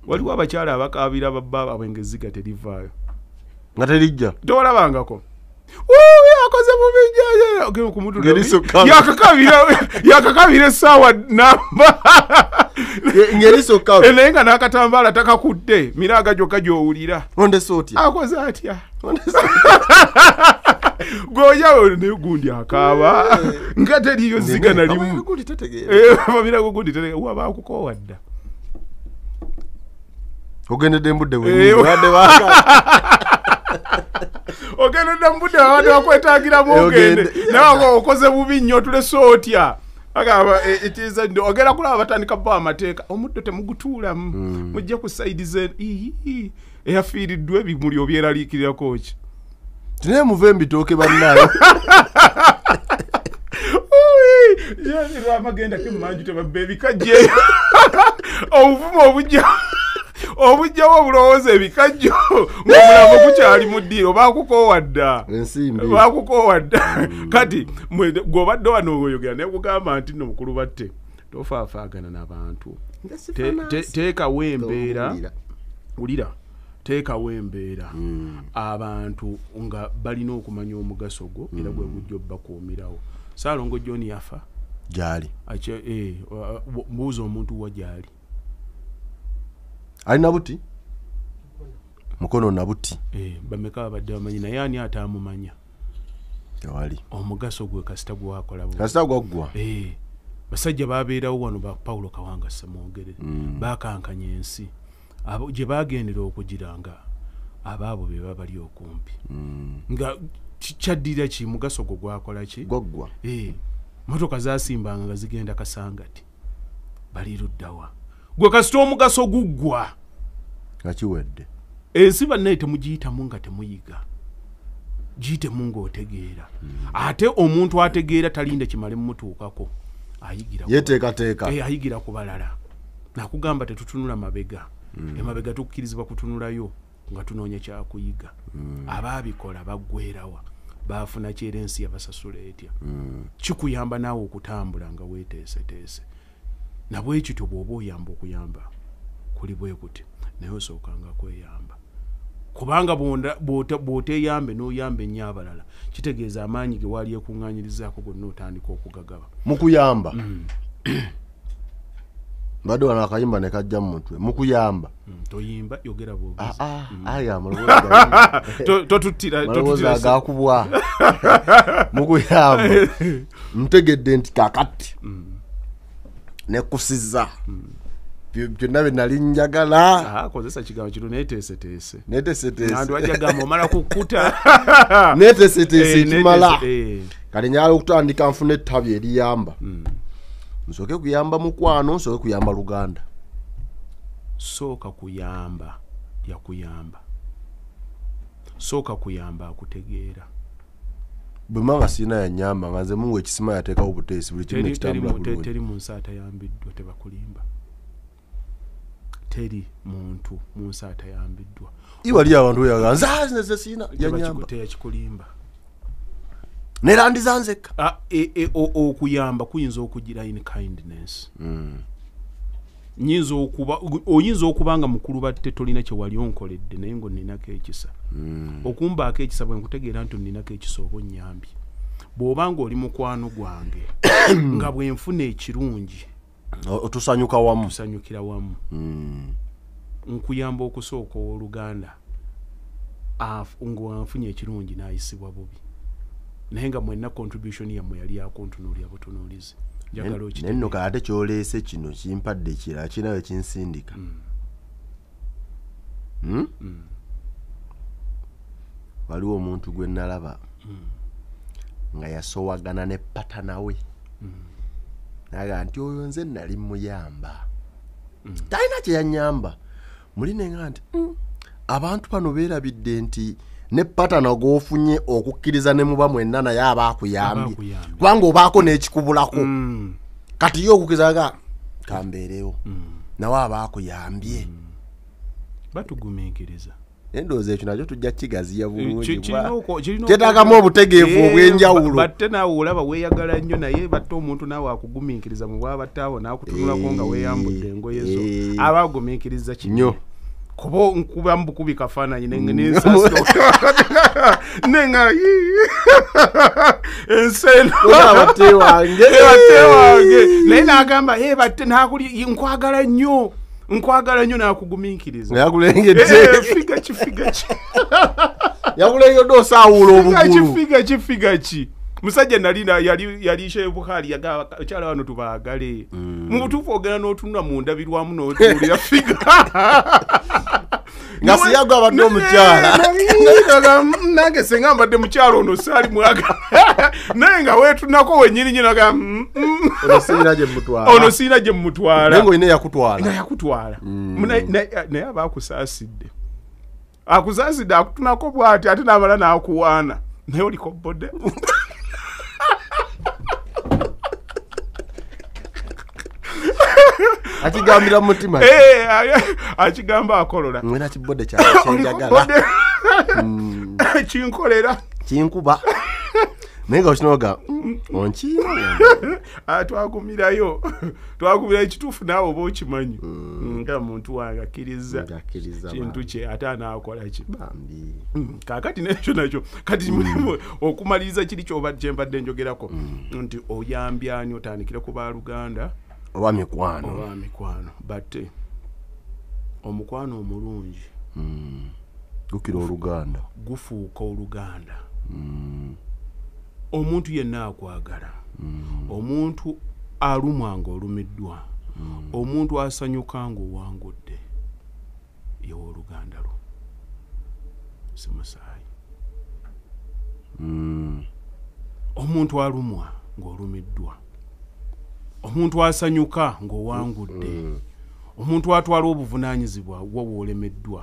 waliwo abakyala abakabira babba baabwe ngaeziga terivaayo nga terijja towalabangako akoze mubijjaakakabira essaawa namba [LAUGHS] ngeri soka naye [LAUGHS] nga n'akatambaala takakudde miraaga gyokka gy'owulira ondese otya akoze atya [LAUGHS] gojaone gundi akaaba eh. nga teriyo ziga nalimumamirago gundi waba eh, akukowa dda ogendedde mbudde wade eh, [LAUGHS] ogendedde mbudde wade wakwetagira mugende nawe okoze bubi nnyo tulese otya agamba eh, ogenda kulaba batandika bo amateeka omuddo temugutuulamu mm. mujja kusaidiza eyafiiriddwa ebimuli obyeraliikirirako ki tinaye muva emitooke bannaayo [LAUGHS] yairwamagenda kemumanju tebabba ebikajjeyo [LAUGHS] obuvuma obujjao obujjawo obulowooza ebikajjo ngaomulamu gukyali mu ddiiro bakukoowa dda bakukoowa dda kati gweobadde wano oyogera nekugamba nti no mukulu batte tofaafaagana nabantu teekawo embeera wulira teekawo embeera hmm. abantu nga balina okumanya omugaso gwo era gwe hmm. bujja obbakuumirawo saalongo john yafa gyali mbuuza eh, omuntu wa gyali alina buti mukono nabuti eh, bameka babadde bamanyi naye ani atamumanya tewali omugaso gwe kasita gwewakolakasita gwaggwa eh, basajja babeerawo wano ba pawulo kawangasa mwogerere mm. bakankanya ensi gye bagendera okugira nga abaabo be babali okumpi mm. nga kyaddirira ki mugaso gwe gwakola ki gwaggwa eh, motoka zasimbanga nga zigenda kasangati bali luddawa gwe kasita omugaso guggwa nga kiwedde ensi eh, bannaye temugiyitamu nga temuyiga giyitemu ngaotegeera hmm. ate omuntu ategeera talinde kimale mumutuukako ayigira kubalala eh, nakugamba tetutunula mabega hmm. emabega tukkirizibwa kutunulayo nga tunoonya kyakuyiga hmm. abaabikola baggwerawa bafuna kyera ensi yabasasula etya kikuyamba naawe okutambula nga weeteeseteese nabwekityo bwoba oyamba okuyamba kuli bwekuti naye osookanga kweyamba kubanga bw'oteyambe n'oyamba ennyo abalala kitegeeza amaanyi ge waali ekuŋŋanyirizaako gonna otandika okugagaba mukuyamba mm. [CLEARS THROAT] mbadde wano akayimba ne kajja mumutwe mukuyamba mm, toyimba yogera bwoaaaamalowooza ah, ah, mm. [LAUGHS] gakubwa [LAUGHS] mukuyamba mutegedde [LAUGHS] nti kakati nekusiza mm. byo nabe nali njagala kozesa kigambo kino neteeseteese neteeseteesewajagamomalakukuta neteeseteese ekimala eh. kale nyala okutandika nfuna ettabi eriyamba hmm. nsooke kuyamba mukwano nsooke kuyamba luganda sooka kuyamba yakuyamba sooka kuyamba akutegeera bwe mba nga siina yanyamba nga nze mungu ekisima yateekawo buteesi buli kiteri mu nsi atayambiddwa tebakulimba teri muntu munsi atayambiddwa ibali abantu yaga nzanezesiina yayambateyakikulimba nerandizanzeka ah, e, e, okuyamba kuyinza okugira in kindness hmm. nyinza okuba oyinza okuba nga mukulu batte tolina kyewali onkoledde naye nga oninako ekisa hmm. okumbaako ekisa bwenkutegeera nti oninako ekisa oba onyambye bw'oba nga oli mukwano gwange [COUGHS] nga bwenfuna ekirungi otusanyuka wamu tusanyukira wamu hmm. nkuyamba okusooka owooluganda ngawanfunye ekirungi nayisibwa bubi naye nga mwenna contribution yammwe yali yakuntunulya butunulize njagalaokinaye nno kaate kyoleese kino kimpadde ekirala kinawe kinsindika hmm. Hmm? waliwo omuntu gwe nalaba nga yasowagana ne patanawe naga nti oyo nze nali muyamba talina kyeyanyamba mulinenga nti mm. abantu bano beerabidde nti ne patana gofunye okukkiriza ne muba mwenna naye aba akuyambye kubanga obaako n'ekikubulako mm. kati yo okukizaga kambeerewo mm. nawe aba akuyambye batugumiikiriza endoozi ekyo nakyo tujja kkigaziya bulungiteetagamu obutegeefu eh, obwenjawulo batte naawe olaba weeyagala nnyo naye batte omuntu naawe akugumiinkiriza mu bwaba taawo naakutunulako nga eh, weeyambudde engoye zo eh. aba agumiikiriza kinyo kuba nkuba mbukubi kafaananyi nenga [LAUGHS] [LAUGHS] ensenate wange naye nagamba ebatte nakuli nkwagala nnyo nkwagala nnyo nakugumiikirizakifigaki eh, eh, [LAUGHS] musajja nali yalishebukhali yagaba ekyala bano tubaagale mm. mu butuufu ogenda n'otunula mundabirwamu n'otuulira figa [LAUGHS] nga siyagwa abadde omukyalanange [LAUGHS] senga mbadde mukyalo ono saali mwaga [LAUGHS] naye nga wetunako wenyininyinaono mm, mm. siina gye mumutwalanayakutwala mm. naye aba akusaasidde akusaasidde akutunako bw'ati ate n'amala n'akuwaana naye oliko bodde [LAUGHS] akigambira mutima eh, eh, eh, akigamba akolola mwena kibode kyakyenjagalakinkolera [COUGHS] hmm. [COUGHS] kinkuba naye nga okinoga hmm, onki [LAUGHS] ah, twagumirayo twagumirayo ekituufu naawe oba okimanyi hmm. nga muntu wange akkiriza kintu kye ate anaakola ki kakati nekyo nakyo kati okumaliriza kiri kyoba kyembadde njogerako nti oyambyani otandikire kuba luganda oba mikwano oba mikwano but eh, omukwano omulungi hmm. gukira oluganda gufuuka oluganda hmm. omuntu yenna akwagala hmm. omuntu alumwa nga olumiddwa omuntu asanyuka nga owangudde yewa oluganda lwo si musaayi omuntu alumwa nga olumiddwa mm. omuntu asanyuka ngaowangudde omuntu atwala obuvunanyizibwa wo woolemeddwa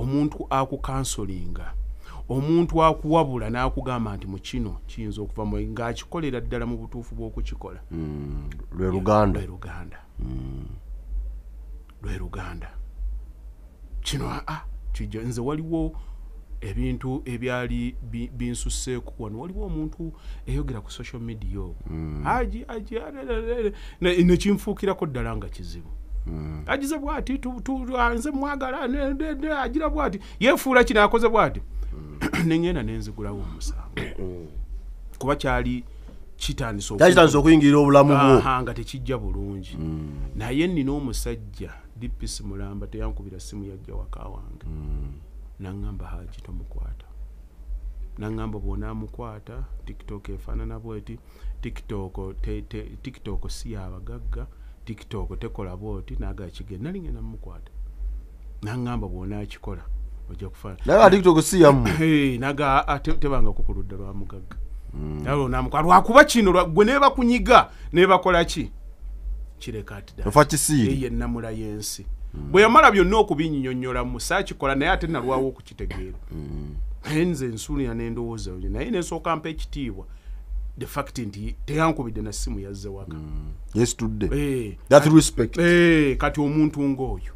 omuntu akukansolinga omuntu akuwabula n'akugamba nti mu kino kiyinza okuva ngaakikolera ddala mu butuufu bw'okukikola hmm, lweluganda hmm. lwe luganda kino aa ah, kijo nze waliwo ebintu ebyali binsuseeku wano waliwo omuntu eyogera ku social media hmm. aji aj nekinfuukirako ddala nga kizibu hmm. agize bwati nze mwagala agira bwati yefuula kino akoze bwati hmm. [CLEARS THROAT] neŋenda nenzigulawo omusango kuba kyali kitandisakitandisa okuyingirira obulamu nga tekijja bulungi naye nina omusajja dipis mulamba teyankubira simu yajja waka wange nangamba haji tomukwata nangamba bwonamukwata tiktok efanana bweti tiktok te, te, tiktok si yabagagga tiktok tekola bwoti nagaa kigee nalingena mukwata nangamba bwonakikola ojakufananagatebangaku ku ludda lwamugagga lwonamukwata hmm. lwakuba kino gwe nebakunyiga nebakolaki kireka tidafa kisiri yenamula yensi hey, Mm. bwe yamala byonna okubinyonyolamu sakikola naye ate nalwawo okukitegeera mm. naye nze ensuulira n'endowooza yo naye nensooka mpa ekitiibwa de fact nti teyankubidde na simu yazze wakakati mm. eh, eh, omuntu ngaoyo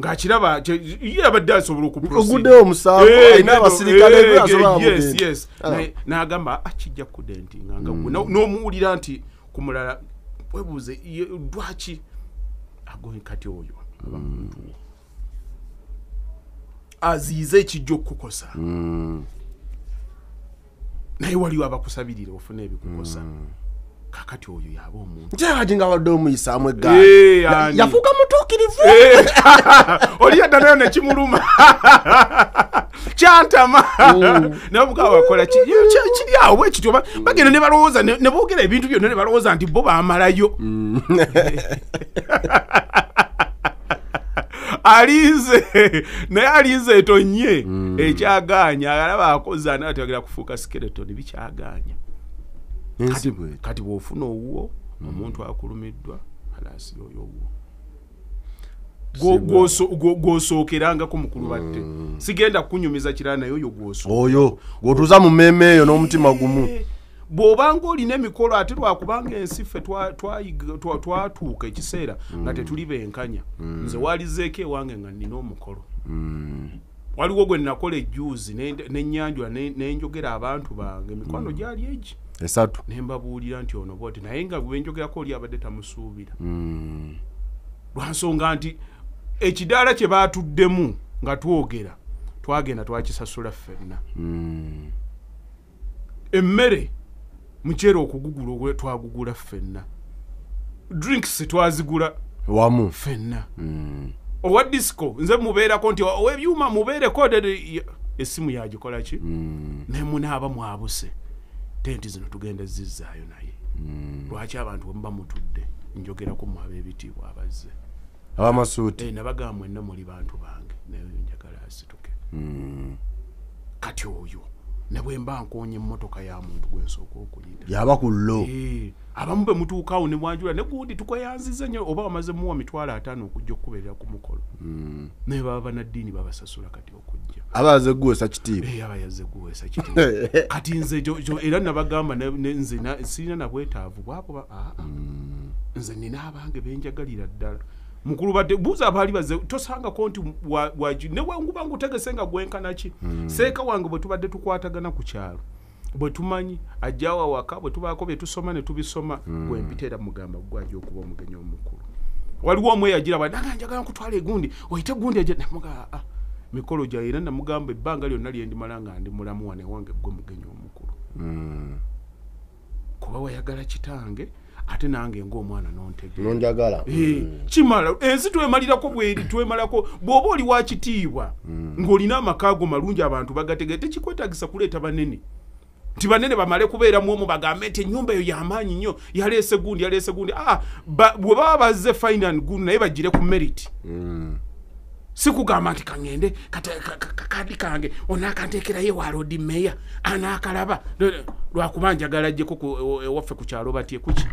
ngaakiraba yabadde asobola okuguddeo musanagamba akijja kudde nti nanga n'omuwulira nti kumulala webuuze dwaki agoye kati oyo mm. aziize ekijja okukukosa mm. naye waliwo abakusabirira ofuna ebikukosa mm. kakati oyo yaba omuntu njeyabadi nga wadde omuyisaamu egga yafuuka mutuukirivu [LAUGHS] oliyadda nayo nekimuluma [LAUGHS] kyantama naye omukaa wakola kiri awo bwekityo mm. bagenda ne balowooza ne boogera ebintu byonna ne balowooza nti bo bamalayo mm. [LAUGHS] alinze naye alinze etonye mm. ekyaganya alaba akoza naye ategera kufuuka skeletoni bikyaganya kati bwofuna owuwo omuntu akulumiddwa alasira oyo owuwo gwosookerangako mukulubatte mm. sigenda kunyumiza kiraa naye oyo gwosooyo gwotuuza mu meema eyo n'omutima gumu eh, bwobanga olina emikolo ate lwakubanga ensi ffe twatuuka ekiseera mm. nga tetuli benkanya mm. nze walizeeko ewange nga nnina omukolo waliwo gwe nakola ejuuzi nenyanjula nenjogera abantu bange emikwano gyali egi esatu nembabuulira nti ono bwoti naye nga bwenjogerako oli abadde tamusuubira hmm. lwansonga nti ekidaala kye baatuddemu nga twogera twagenda twakisasula ffenna hmm. emmere mukyere okugugula twagugula ffenna drinks twazigula wamu ffenna hmm. owa disco nze mubeerako nti owebyuma mubeereko essimu yagikolaki nemunaaba mwabuse tenti zino tugenda zizaayo naye lwaki abantu wemuba mutudde njogeraku mu abebitiibwa abazze abamasuuti eh, nabagaa mwenna muli bantu bange nayeyo njagala asituke hmm. kati oyo nebwe mba nkonya emmotoka ya muntu gwensooka okulinda yaba ku lo eh, abamu be mutuukaawo ne mwanjula ne gundi tukweyanziza nnyo oba wamaze muwa mitwalo ataano okujja okukubeerera ku mukolo hmm. naye baba banaddiini babasasula kati okujja abayaze guweesa kitiibwaaba yaze guweesa kitiibwa eh, [LAUGHS] kati nze era nabagamba nze sirina nabwetaavu bwabo hmm. nze nina abange benjagalira ddala mukulu badde buuza abaali baze tosangako nti wa, wa, newenguba ngutegese nga gwenkanaki mm. seeka wange bwe tubadde tukwatagana ku kyalo bwetumanyi ajjawo awaka bwetubaako byetusoma netubisoma gwempita mm. era mugamba gwajja okuba omugenyi omukulu waliwo omweyajiraba njagala kutwala egundi oyite egundi ajanamugaa ah, ah. mikolo gyawe era namugamba ebbanga lyonna lyendimala nga ndi mulamu wane wange gwe mugenyi omukulu mm. kuba wayagala kitange ate nange ngaomwana nontegeranonjagala eh, kimala ensi twemalirako bweri twemalako bwoba oli wakitiibwa mm. ngaolina amaka ago malungi abantu bagategere tekikwetagisa kuleeta banene ti banene bamale kubeeramu omu bagambe nti enyumba eyo yamaanyi nnyo yalese gundi yalese gundi ah, bwe baba baze fine and good naye bagire ku merit mm. sikugamba nti kaŋende kakadi kange onaakanteekerayo waroodi meya anaakalaba lwakuba njagala jjeko ewaffe e, ku kyalo batye kuki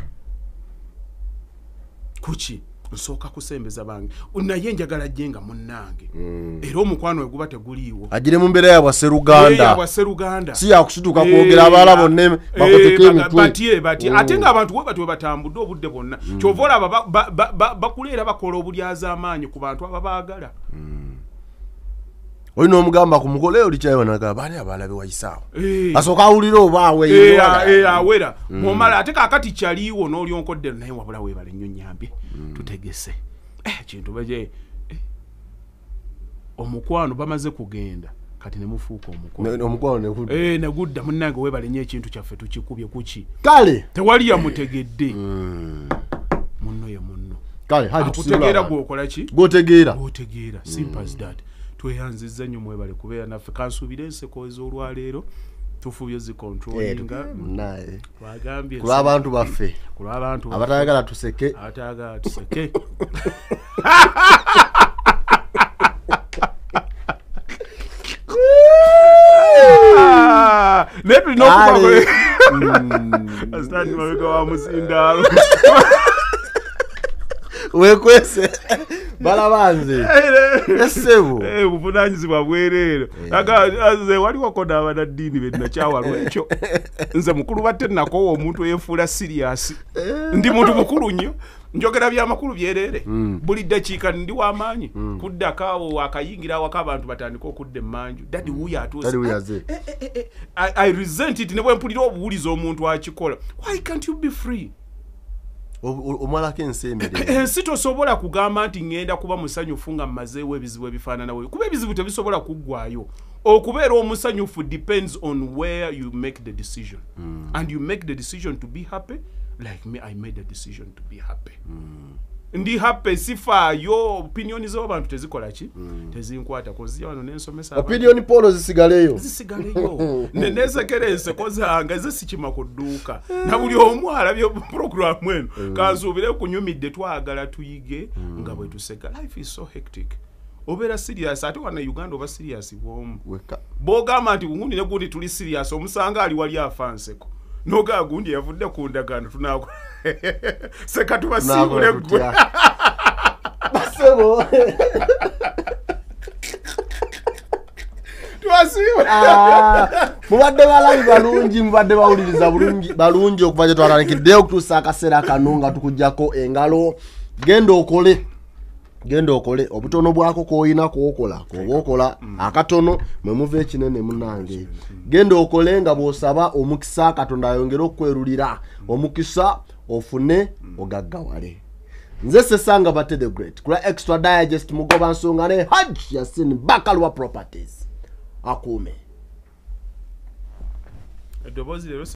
kuki nsooka kusembeza bange naye njagala jje nga munnange hmm. era omukwano we guba teguliiwo agire mu mbeera yabwaseruganda si yakusituka kwogera abaala bonna eh, bakoteka emitwebat eh, hmm. ate ngaabantu webati webatambudde obudde bwonna hmm. kyova olaba bakuleera bakola obulyaza amaanyi ku bantu ababaagala mm. olina omugamba ku mukole olikyayonaga baani abalabe wa isaawo eh. asooka awulire obaaweawera eh, ah, eh, mumala mm. ate kakati kyaliiwo n'olyonkodde naye wabula weebale nnyo nyambye mm. tutegese kintu bae omukwano bamaze kugenda kati nemufuuka omukwano negudda munange weebale nnyo ekintu kyaffe tukikubye kuki kale tewali yamutegedde mm. munno ye munno kale hakutegeera ah, gwokolaki gwotegeeragotegeera simpas dat tweyanziza nnyo mwebale kubeera naffe kansuubira enseko ez'olwaleero tufubye zikontrolinaulwabantu eh, baffe abatayagala tuseke abatayagala tuseke naye tulina okuba mabega wa muzindaalo [LAUGHS] wekwese balabanze esebo obuvunanyizibwa bwerero eh. nze waliwo kona abanaddiini benakyawa lwekyo [LAUGHS] nze mukulu batte nakowa omuntu eyefuula siriyasi eh. ndi muntu mukulu nnyo njogera byamakulu byerere hmm. buli dakiika ndi wamaanyi hmm. kuddako awo wakayingira awaka abantu batandika okudda emmanju dadi wuyo atuse i resent it ne bwempulira obuwuliza omuntu akikola why cant you be free omala ko ensi tosobola kugamba nti ŋŋenda kuba musanyufu nga mmazeewo ebizibu ebifaananawo kuba ebizibu tebisobola kuggwayo okubeera omusanyufu depends on where you make the decision mm. and you make the decision to be happy like me i made the decision to be happy mm. ndi happy sifaayo opinioni z'abantu tezikola ki mm. tezinkwata kozi wano nensomesa opinioni polo zisigaleyo zisigaleyo [LAUGHS] nenesekere enseko zange zisikima ku dduuka na buli omu alabye puroguramu enu mm. kansuubire kunyumidde twagala tuyige mm. nga bwe tuseka life is so hectic obeera siriyasi ate wana uganda oba siriyasi bwomu bogamba nti gundi negundi tuli siriyasi omusanga ali wali afanseko nogaa gundi yavudde ku ndagano tunakola sekhathi uba sikule basebo mubadde balabi balungi mubadde bawuliriza balungi okuva kyetwatandikiddeyo okutuusa akaseera kano nga tukugjako engalo genda okole genda okole obutono bwako koyina kwokola oba okola akatono mwemuva ekinene munange genda okole nga bwosaba omukisa katonda ayongere okwerulira omukisa ofune ogaggawale nze sesanga bate the great kula extra digest mugoba nsonga ne haj yasin bakalwa properties akume